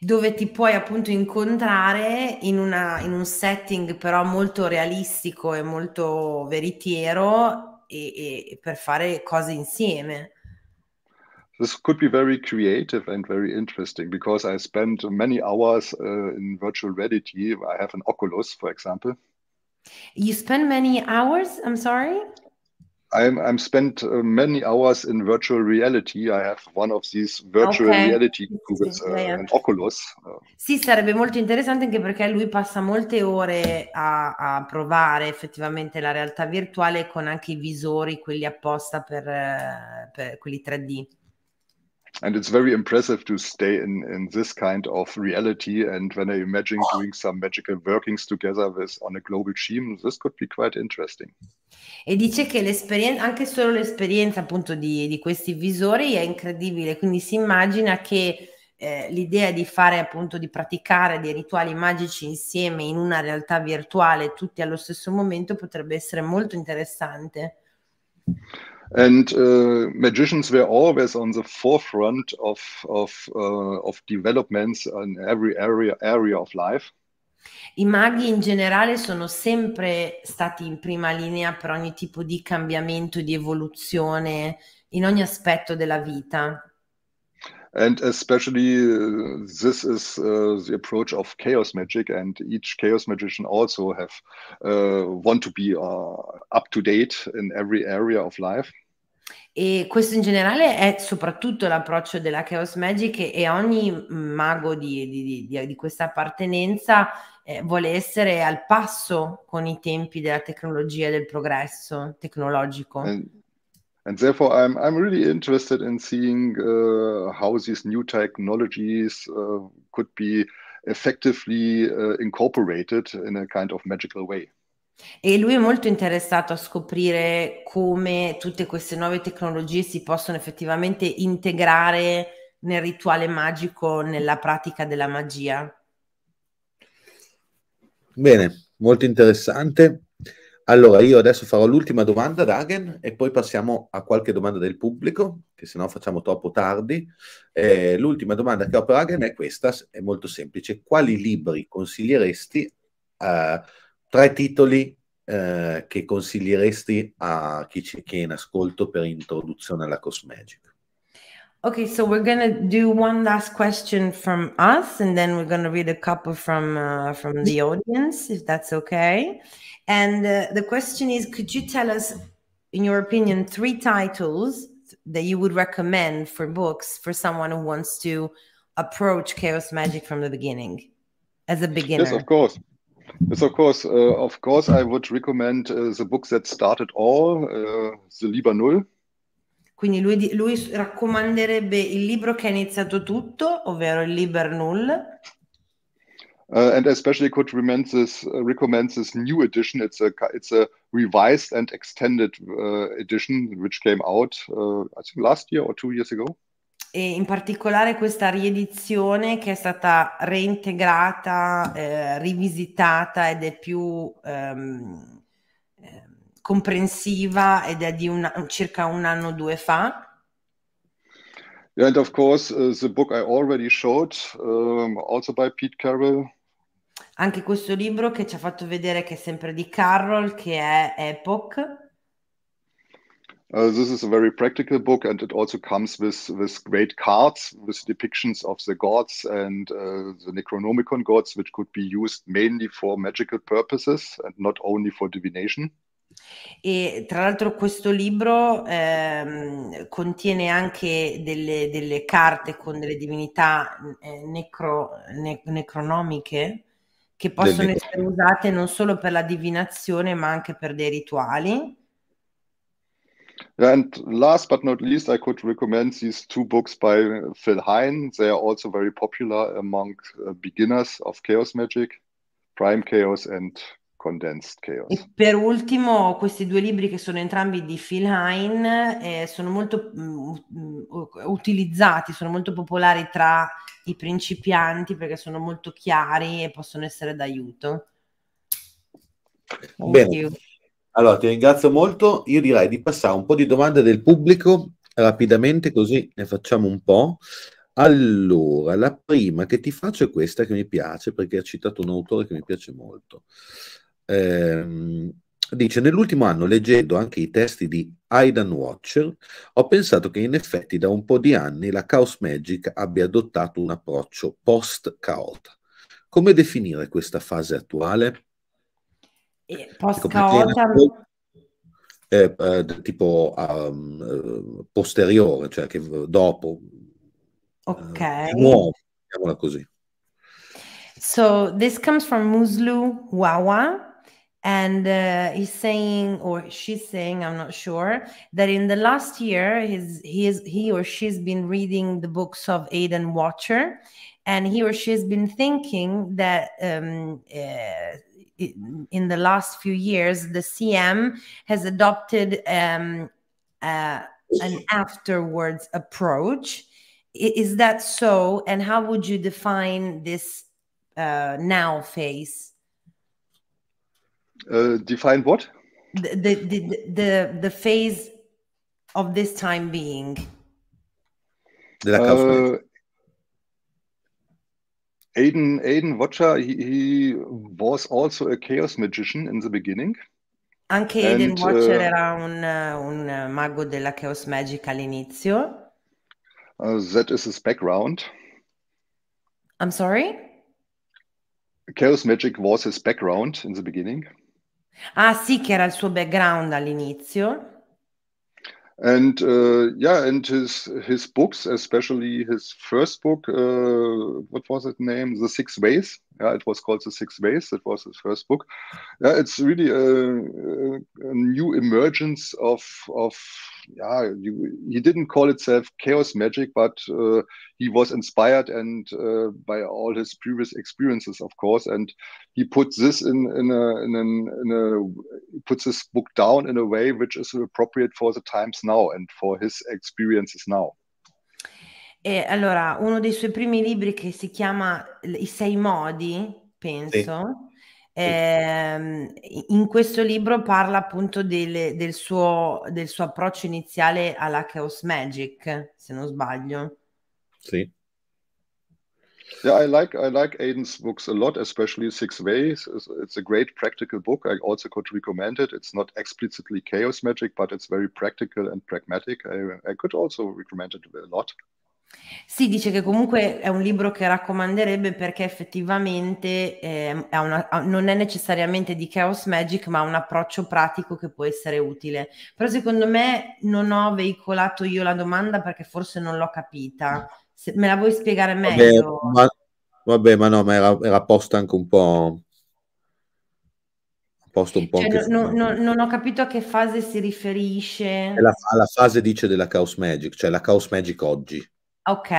dove ti puoi appunto incontrare in, una, in un setting però molto realistico e molto veritiero e, e per fare cose insieme. this could be very creative and very interesting because I spend many hours uh, in virtual reality. I have an Oculus, for example. You spend many hours? I'm sorry? I'm, I'm spent uh, many hours in virtual reality. I have one of these virtual okay. reality googles, uh, yeah. an Oculus. Sì, sarebbe molto interessante anche perché lui passa molte ore a, a, provare effettivamente la realtà virtuale con anche i visori, quelli apposta per, eh, per quelli 3D and it's very impressive to stay in in this kind of reality. And when I imagine doing some magical workings together with on a global team, this could be quite interesting. E dice che l'esperienza, anche solo l'esperienza appunto di, di questi visori è incredibile, quindi si immagina che eh, l'idea di fare appunto di praticare dei rituali magici insieme in una realtà virtuale tutti allo stesso momento potrebbe essere molto interessante. And uh, magicians were always on the forefront of of uh, of developments in every area area of life. I maghi in generale sono sempre stati in prima linea per ogni tipo di cambiamento, di evoluzione in ogni aspetto della vita. And especially uh, this is uh, the approach of chaos magic, and each chaos magician also have uh, want to be up to date in every area of life. E questo in generale è soprattutto l'approccio della Chaos Magic e ogni mago di, di, di, di questa appartenenza eh, vuole essere al passo con i tempi della tecnologia e del progresso tecnologico. And and therefore I'm I'm really interested in seeing uh, how these new technologies uh, could be effectively uh, incorporated in a kind of magical way. E lui è molto interessato a scoprire come tutte queste nuove tecnologie si possono effettivamente integrare nel rituale magico, nella pratica della magia. Bene, molto interessante. Allora, io adesso farò l'ultima domanda ad Hagen e poi passiamo a qualche domanda del pubblico, che se no facciamo troppo tardi. Eh, l'ultima domanda che ho per Hagen è questa, è molto semplice. Quali libri consiglieresti, eh, tre titoli eh, che consiglieresti a chi, ci, chi è in ascolto per introduzione alla cosmegi? Okay, so we're gonna do one last question from us, and then we're gonna read a couple from uh, from the audience, if that's okay. And uh, the question is, could you tell us, in your opinion, three titles that you would recommend for books for someone who wants to approach chaos magic from the beginning, as a beginner? Yes, of course. Yes, of course. Uh, of course, I would recommend uh, the book that started all, uh, the Lieber Null Quindi lui, lui, raccomanderebbe il libro che ha iniziato tutto, ovvero il Liber Null. Uh, and especially could recommend this, uh, recommends this new edition. It's a, it's a revised and extended uh, edition which came out, uh, I think, last year or two years ago. E in particolare questa riedizione che è stata reintegrata, eh, rivisitata ed è più... Um, comprensiva ed è di una, circa un anno o due fa. and of course, uh, the book I already showed, um, also by Pete Carroll. Anche questo libro che ci ha fatto vedere che è sempre di Carroll, che è Epoch. Uh, this is a very practical book, and it also comes with, with great cards with depictions of the gods and uh, the Necronomicon gods, which could be used mainly for magical purposes and not only for divination. E tra l'altro questo libro ehm, contiene anche delle, delle, carte con delle divinità eh, necro, ne, necronomiche che possono Del... essere usate non solo per la divinazione ma anche per dei rituali. And last but not least, I could recommend these two books by Phil Hein. They are also very popular among uh, beginners of chaos magic, prime chaos and Condensed Chaos. E per ultimo, questi due libri che sono entrambi di Phil Hein eh, sono molto mh, mm, utilizzati, sono molto popolari tra i principianti perché sono molto chiari e possono essere d'aiuto. Bene. Allora, ti ringrazio molto. Io direi di passare un po' di domande del pubblico rapidamente, così ne facciamo un po'. Allora, la prima che ti faccio è questa che mi piace perché ha citato un autore che mi piace molto ehm, dice nell'ultimo anno leggendo anche i testi di Aidan Watcher ho pensato che in effetti da un po' di anni la Chaos Magic abbia adottato un approccio post caota Come definire questa fase attuale? post caota Eh, eh, tipo um, eh, posteriore, cioè che dopo. Ok. Eh, nuovo, diciamola così. So this comes from Muslu Wawa. and uh, he's saying or she's saying i'm not sure that in the last year his he he or she's been reading the books of aidan watcher and he or she's been thinking that um, uh, in the last few years the cm has adopted um, uh, an afterwards approach is that so and how would you define this uh, now phase uh, define what? The, the, the, the, the phase of this time being. uh, Aiden, Aiden Watcher, he, he was also a chaos magician in the beginning. Anche Aiden uh, Watcher uh, era un, un mago della Chaos Magic all'inizio. Uh, that is his background. I'm sorry? Chaos Magic was his background in the beginning. Ah, sì, che era il suo background all'inizio. And uh, yeah, and his his books, especially his first book, uh, what was it name? The Six Ways Yeah, it was called The Six Ways. It was his first book. Yeah, it's really a, a new emergence of of yeah. You, he didn't call itself chaos magic, but uh, he was inspired and uh, by all his previous experiences, of course, and he puts this in in a in, an, in a puts this book down in a way which is appropriate for the times now and for his experiences now. E allora, uno dei suoi primi libri che si chiama I sei modi, penso, ehm, in questo libro parla appunto del, del, suo, del, suo, approccio iniziale alla Chaos Magic, se non sbaglio. Sì. Yeah, I like I like Aiden's books a lot, especially Six Ways. It's a great practical book. I also could recommend it. It's not explicitly chaos magic, but it's very practical and pragmatic. I, I could also recommend it a lot. Sì, dice che comunque è un libro che raccomanderebbe perché effettivamente eh, è una, non è necessariamente di Chaos Magic, ma ha un approccio pratico che può essere utile. Però secondo me non ho veicolato io la domanda perché forse non l'ho capita. Se, me la vuoi spiegare meglio? Vabbè, ma, vabbè, ma no, ma era, era posta anche un po'... Cioè, no, no, non ho capito a che fase si riferisce. Alla, alla fase dice della Chaos Magic, cioè la Chaos Magic oggi. Ok,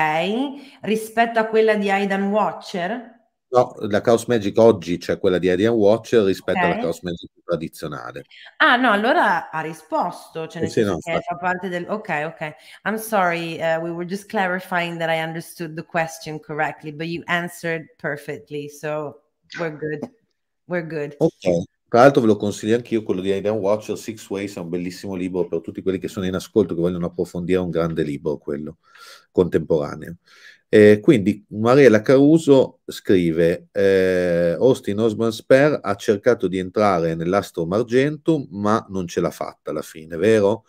rispetto a quella di Aidan Watcher? No, la Chaos Magic oggi c'è quella di Arian Watcher rispetto okay. alla Chaos Magic tradizionale. Ah, no, allora ha risposto. Cioè eh sì, no, fa parte del... Ok, ok. I'm sorry, uh, we were just clarifying that I understood the question correctly, but you answered perfectly, so we're good. We're good. Ok. Tra l'altro ve lo consiglio anch'io, quello di Aidan Watcher, Six Ways, è un bellissimo libro per tutti quelli che sono in ascolto, che vogliono approfondire un grande libro, quello contemporaneo. Eh, quindi Mariella Caruso scrive: eh, Austin Osman Sper ha cercato di entrare nell'astro Margentum, ma non ce l'ha fatta alla fine, vero?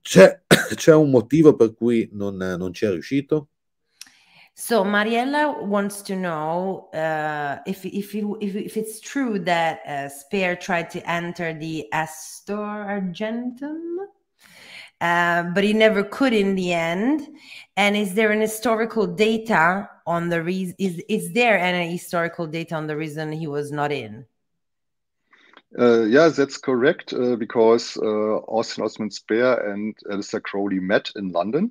C'è, c'è un motivo per cui non, non ci è riuscito? So Mariella wants to know uh, if, if, if, if it's true that uh, Spear tried to enter the Astor Argentum, uh, but he never could in the end. And is there an historical data on the reason? Is is there any historical data on the reason he was not in? Uh, yeah, that's correct. Uh, because uh, Austin Osman Spear and Alistair Crowley met in London.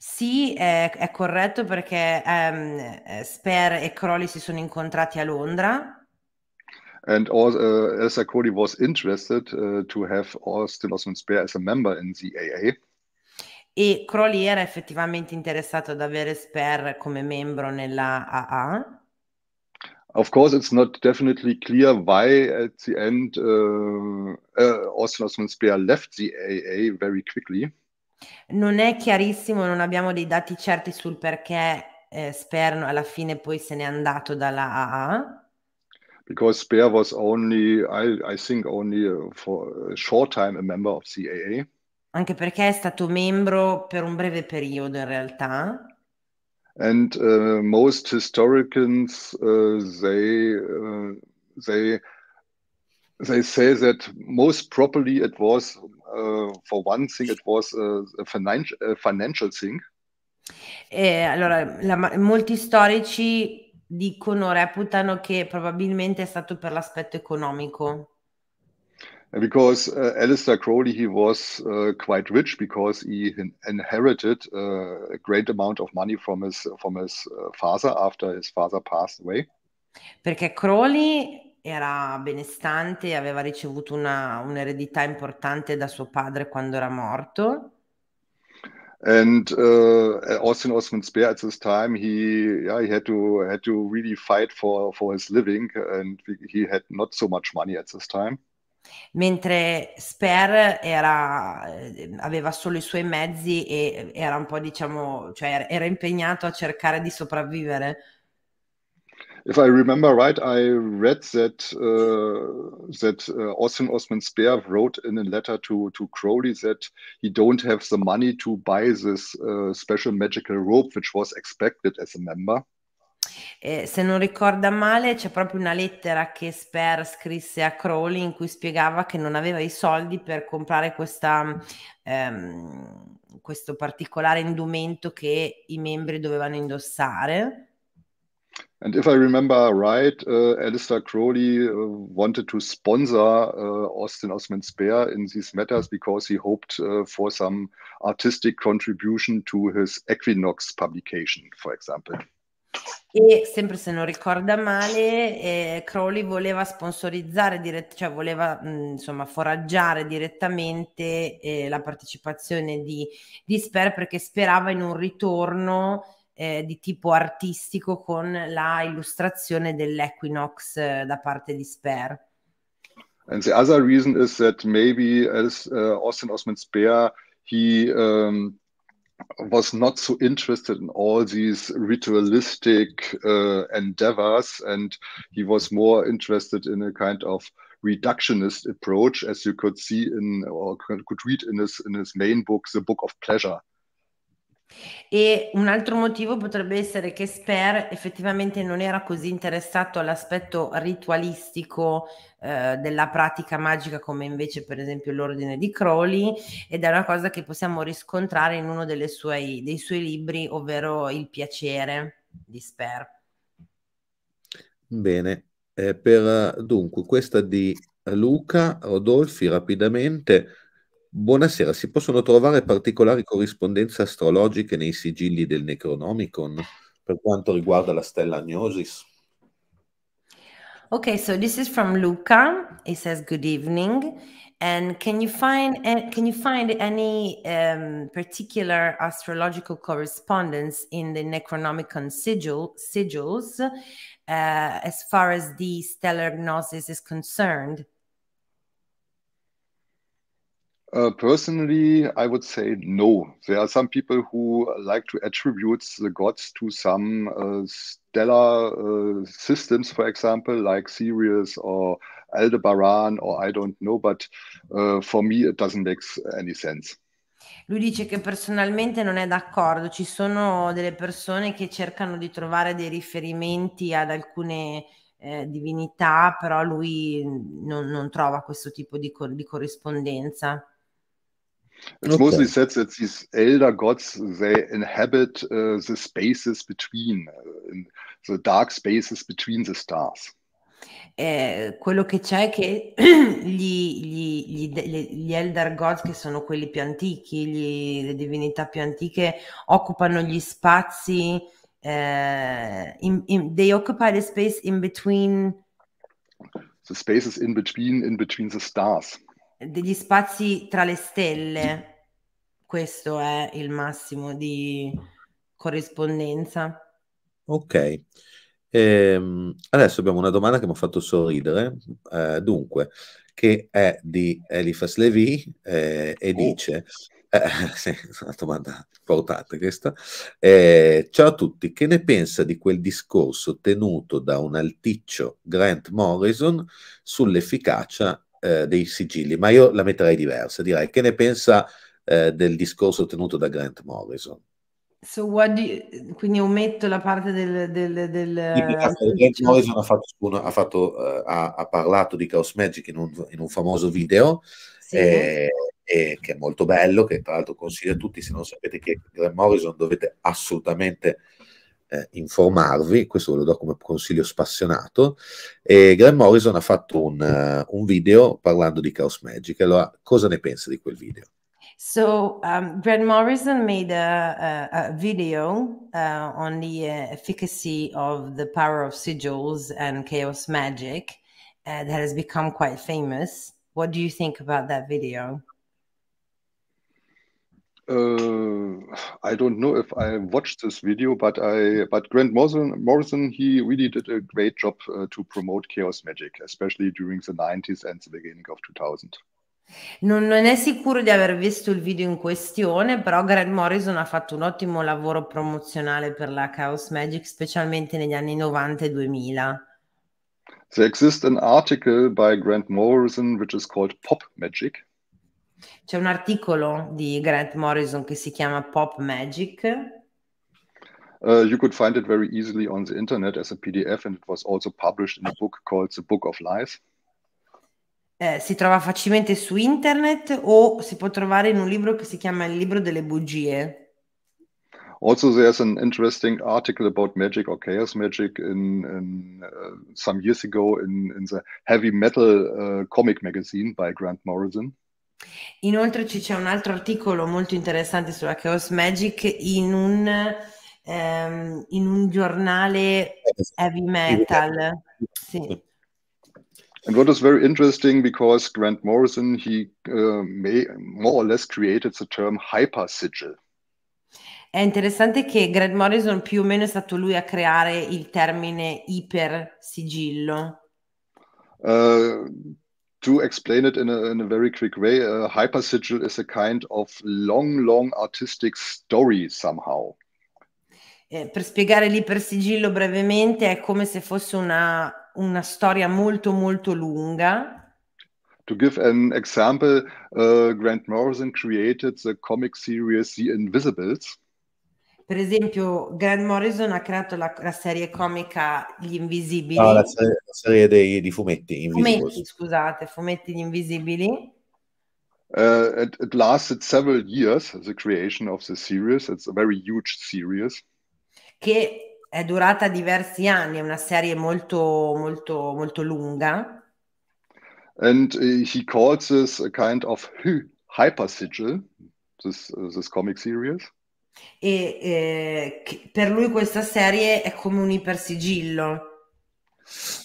Sì, è, è corretto perché um, Sper e Crowley si sono incontrati a Londra. And also, uh, eh, Crowley was interested uh, to have Austin Osman Spare as a member in the AA. E Crowley era effettivamente interessato ad avere Sper come membro nella AA. Of course, it's not definitely clear why at the end uh, uh, Austin Osman Spare left the AA very quickly. Non è chiarissimo, non abbiamo dei dati certi sul perché eh, Sperno alla fine poi se n'è andato dalla AA. Because Speer was only, I, I think, only uh, for a uh, short time a member of CAA. Anche perché è stato membro per un breve periodo in realtà. And uh, most historians, uh, they, uh, they, they say that most properly it was Äh, for one thing, it was äh, a äh, financial thing. Eh, allora, la, molti storici dicono, reputano che probabilmente è stato per l'aspetto economico. Because uh, Alistair Crowley, he was uh, quite rich because he inherited uh, a great amount of money from his, from his father after his father passed away. Perché Crowley era benestante, aveva ricevuto una, un'eredità importante da suo padre quando era morto. And uh, eh, Austin Osman Spear at this time, he yeah he had to had to really fight for for his living, and he had not so much money at this time. Mentre Sper era, eh, aveva solo i suoi mezzi e era un po' diciamo, cioè era impegnato a cercare di sopravvivere if I remember right, I read that uh, that uh, Austin Osman Spare wrote in a letter to to Crowley that he don't have the money to buy this uh, special magical rope, which was expected as a member. Eh, se non ricorda male, c'è proprio una lettera che Sper scrisse a Crowley in cui spiegava che non aveva i soldi per comprare questa, ehm, questo particolare indumento che i membri dovevano indossare and if I remember right, uh, Alistair Crowley uh, wanted to sponsor uh, Austin Osman Spare in these matters because he hoped uh, for some artistic contribution to his Equinox publication, for example. E sempre se non ricorda male, eh, Crowley voleva sponsorizzare, dirett- cioè voleva mh, insomma foraggiare direttamente eh, la partecipazione di, di Sper perché sperava in un ritorno eh, di tipo artistico con la illustrazione dell'Equinox eh, da parte di And the other reason is that maybe as uh, Austin Osman Speer, he um, was not so interested in all these ritualistic uh, endeavors, and he was more interested in a kind of reductionist approach, as you could see in or could read in his in his main book, The Book of Pleasure. E un altro motivo potrebbe essere che Sper effettivamente non era così interessato all'aspetto ritualistico eh, della pratica magica come invece per esempio l'ordine di Crowley ed è una cosa che possiamo riscontrare in uno suoi, dei suoi libri, ovvero Il piacere di Sper. Bene, eh, per, dunque questa di Luca Rodolfi rapidamente Buonasera, si possono trovare particolari corrispondenze astrologiche nei sigilli del Necronomicon per quanto riguarda la stella Gnosis? Ok, so this is from Luca. He says, "Good evening, and can you find can you find any um, particular astrological correspondence in the Necronomicon sigil, sigils uh, as far as the stellar gnosis is concerned?" Uh, personally, I would say no. There are some people who like to attribute the gods to some uh, stellar uh, systems, for example, like Sirius or Aldebaran, or I don't know, but uh, for me it doesn't make any sense. Lui dice che personalmente non è d'accordo, ci sono delle persone che cercano di trovare dei riferimenti ad alcune eh, divinità, però lui non, non, trova questo tipo di, cor- di corrispondenza. It's okay. mostly said that these elder gods they inhabit uh, the spaces between uh, the dark spaces between the stars. Eh, quello che c'è è che gli, gli, gli, gli, Elder Gods, che sono quelli più antichi, le divinità più antiche, occupano gli spazi, eh, in, in, they occupy the space in between. The spaces in between, in between the stars degli spazi tra le stelle. Questo è il massimo di corrispondenza. Ok. Ehm, adesso abbiamo una domanda che mi ha fatto sorridere, eh, dunque, che è di Elifas Levy eh, e oh. dice, eh, sì, una domanda importante questa, eh, ciao a tutti, che ne pensa di quel discorso tenuto da un alticcio Grant Morrison sull'efficacia eh, dei sigilli, ma io la metterei diversa, direi che ne pensa eh, del discorso tenuto da Grant Morrison. So you, quindi ometto la parte del... del, del eh, Grant Morrison ha, fatto, ha, fatto, eh, ha, ha, parlato di Chaos Magic in un, in un famoso video sì. eh, che è molto bello, che tra l'altro consiglio a tutti, se non sapete chi è Grant Morrison dovete assolutamente eh, informarvi, questo ve lo do come consiglio spassionato, e Graham Morrison ha fatto un, uh, un video parlando di Chaos Magic, allora cosa ne pensa di quel video? So um, Grant Morrison made a, a, a video uh, on the uh, efficacy of the power of sigils and chaos magic uh, that has become quite famous. What do you think about that video? Uh, I don't know if I watched this video, but I but Grant Morrison, Morrison he really did a great job uh, to promote Chaos Magic, especially during the 90s and the beginning of 2000. Non, non, è sicuro di aver visto il video in questione, però Grant Morrison ha fatto un ottimo lavoro promozionale per la Chaos Magic, specialmente negli anni 90 e 2000. There exists an article by Grant Morrison which is called Pop Magic, C'è un articolo di Grant Morrison che si chiama Pop Magic. Uh, you could find it very easily on the internet as a PDF and it was also published in a book called The Book of Lies. Eh, si trova facilmente su internet o si può trovare in un libro che si chiama Il libro delle bugie. Also, there's an interesting article about magic or chaos magic in, in uh, some years ago in, in the heavy metal uh, comic magazine by Grant Morrison. Inoltre ci c'è un altro articolo molto interessante sulla Chaos Magic in un, ehm, in un giornale heavy metal. Sì. And what is very interesting, because Grant Morrison, he uh, may, more or less created the term hyper sigil. È interessante che Grant Morrison più o meno è stato lui a creare il termine iper sigillo. Uh, to explain it in a, in a very quick way, a uh, hypersigil is a kind of long, long artistic story somehow. Eh, per spiegare l'ipersigillo brevemente, è come se fosse una, una storia molto, molto lunga. To give an example, uh, Grant Morrison created the comic series The Invisibles. Per esempio, Grant Morrison ha creato la, la serie comica Gli Invisibili. No, ah, la serie, la serie dei, di fumetti. Invisibili. Fumetti, scusate, fumetti di Invisibili. Uh, it, it, lasted several years, the creation of the series. It's a very huge series. Che è durata diversi anni, è una serie molto, molto, molto lunga. And uh, he calls this a kind of hypersigil, this, uh, this comic series. E eh, per lui questa serie è come un ipersigillo.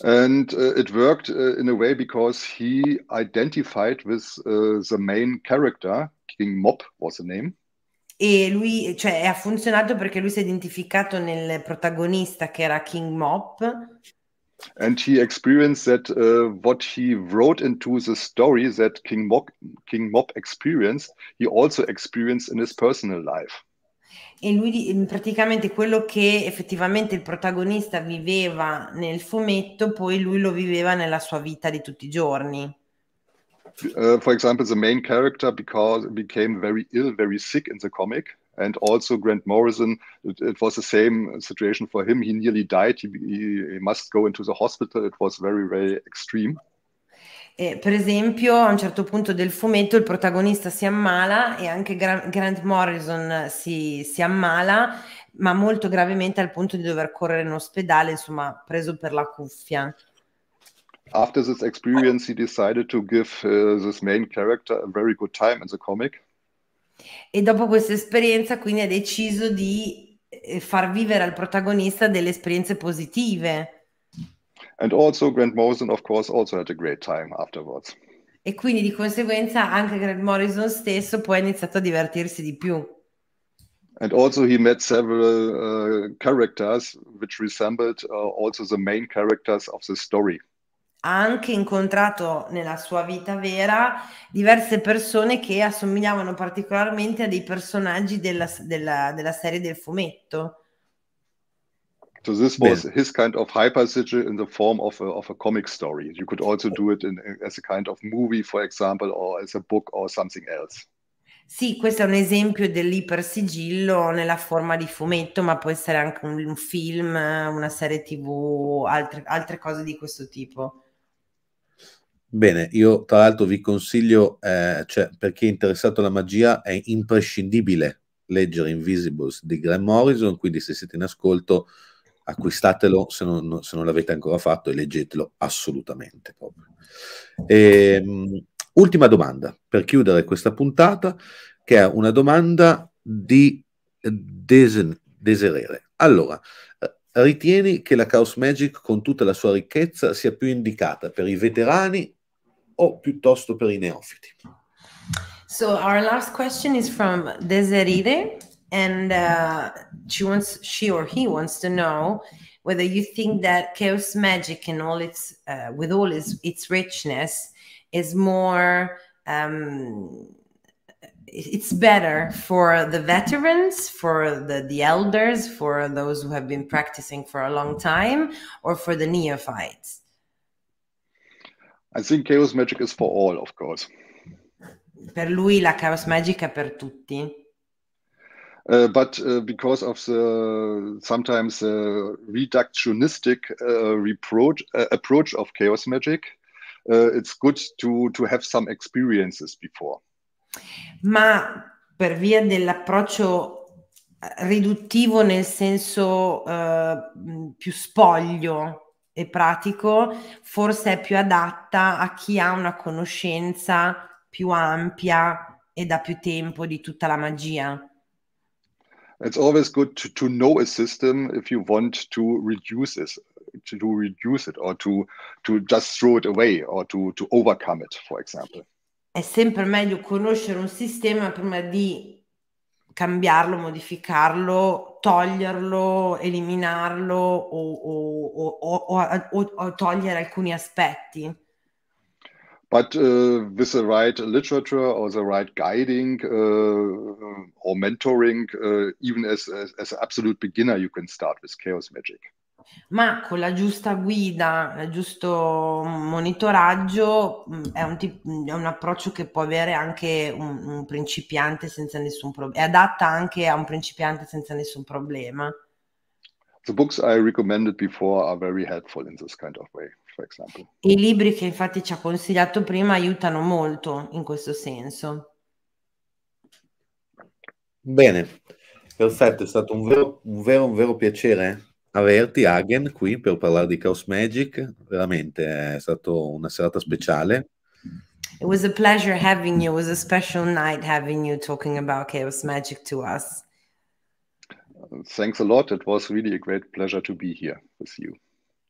And uh, it worked uh, in a way because he identified with uh, the main character, King Mop was the name. E lui, cioè, ha funzionato perché lui si è identificato nel protagonista che era King Mop. And he experienced that uh, what he wrote into the story that King Mop, King Mop experienced, he also experienced in his personal life e lui mm, praticamente quello che effettivamente il protagonista viveva nel fumetto, poi lui lo viveva nella sua vita di tutti i giorni. Uh, for example, the main character because became very ill, very sick in the comic, and also Grant Morrison. It, it was the same situation for him. He nearly died. He, he, he must go into the hospital. It was very, very extreme. Eh, per esempio, a un certo punto del fumetto il protagonista si ammala e anche Gra- Grant Morrison si, si, ammala, ma molto gravemente al punto di dover correre in ospedale, insomma, preso per la cuffia. After this experience, he decided to give uh, this main character a very good time in the comic. E dopo questa esperienza, quindi, ha deciso di eh, far vivere al protagonista delle esperienze positive. And also Grant Morrison, of course, also had a great time afterwards. E quindi di conseguenza anche Grant Morrison stesso poi ha iniziato a divertirsi di più. And also he met several uh, characters which resembled uh, also the main characters of the story. Ha anche incontrato nella sua vita vera diverse persone che assomigliavano particolarmente a dei personaggi della, della, della serie del fumetto. So this was his kind of hyper sigil in the form of a, of a comic story. You could also do it in, as a kind of movie, for example, or as a book or something else. Sì, questo è un esempio dell'ipersigillo nella forma di fumetto, ma può essere anche un, un film, una serie tv, altre, altre, cose di questo tipo. Bene, io tra l'altro vi consiglio, eh, cioè, per chi è interessato alla magia, è imprescindibile leggere Invisibles di Graham Morrison, quindi se siete in ascolto acquistatelo se non, se non l'avete ancora fatto e leggetelo assolutamente. E, um, ultima domanda per chiudere questa puntata, che è una domanda di des- Deserere. Allora, eh, ritieni che la Chaos Magic con tutta la sua ricchezza sia più indicata per i veterani o piuttosto per i neofiti? So our last question is from Desiree. and uh, she wants she or he wants to know whether you think that chaos magic and all its uh, with all its its richness is more um, it's better for the veterans for the the elders for those who have been practicing for a long time or for the neophytes i think chaos magic is for all of course per lui la chaos magica per tutti uh, but uh, because of the sometimes uh, reductionistic reproach, uh, approach of chaos magic, uh, it's good to, to have some experiences before. Ma per via dell'approccio uh, riduttivo nel senso più spoglio e pratico, forse è più adatta a chi ha una conoscenza più ampia e da più tempo di tutta la magia it's always good to, to know a system if you want to reduce this, to, to reduce it or to to just throw it away or to, to overcome it for example è sempre meglio conoscere un sistema prima di cambiarlo modificarlo toglierlo eliminarlo o, o, o, o togliere alcuni aspetti but uh, with the right literature or the right guiding uh, uh, or mentoring, uh, even as, as, as an absolute beginner, you can start with chaos magic. ma con la giusta guida, il giusto monitoraggio mm, è un, tip- mm, è un, approccio che può avere anche un, un principiante senza nessun problema, è adatta anche a un principiante senza nessun problema. The books I recommended before are very helpful in this kind of way. per esempio. I libri che infatti ci ha consigliato prima aiutano molto in questo senso. Bene, perfetto, è stato un vero, un vero, un vero piacere averti, Hagen, qui per parlare di Chaos Magic. Veramente è stata una serata speciale. It was a pleasure having you. It was a special night having you talking about Chaos Magic to us. Thanks a lot. It was really a great pleasure to be here with you.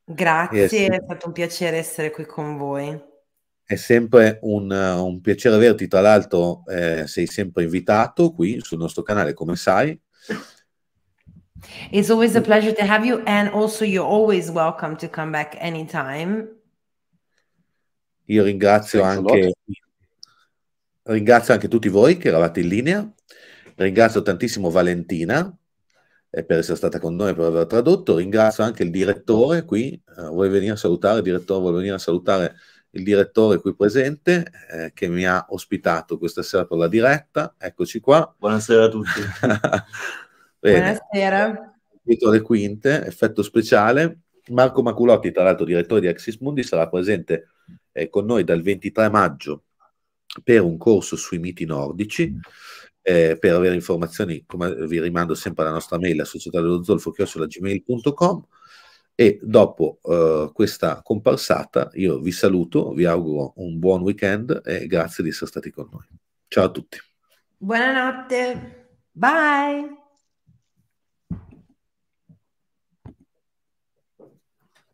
Grazie, sì. è stato un piacere essere qui con voi. È sempre un, uh, un piacere averti, tra l'altro eh, sei sempre invitato qui sul nostro canale, come sai. It's always a pleasure to have you and also you're always welcome to come back anytime. Io ringrazio anche, ringrazio anche tutti voi che eravate in linea, ringrazio tantissimo Valentina per essere stata con noi, per aver tradotto. Ringrazio anche il direttore qui, eh, vuoi venire a salutare, il direttore vuole venire a salutare il direttore qui presente eh, che mi ha ospitato questa sera per la diretta. Eccoci qua. Buonasera a tutti. Buonasera. Dietro le quinte, effetto speciale. Marco Maculotti, tra l'altro direttore di Axis Mundi, sarà presente eh, con noi dal 23 maggio per un corso sui miti nordici. Mm eh, per avere informazioni, come vi rimando sempre alla nostra mail, la società dello zolfo gmail.com e dopo eh, questa comparsata io vi saluto, vi auguro un buon weekend e grazie di essere stati con noi. Ciao a tutti. Buonanotte. Bye.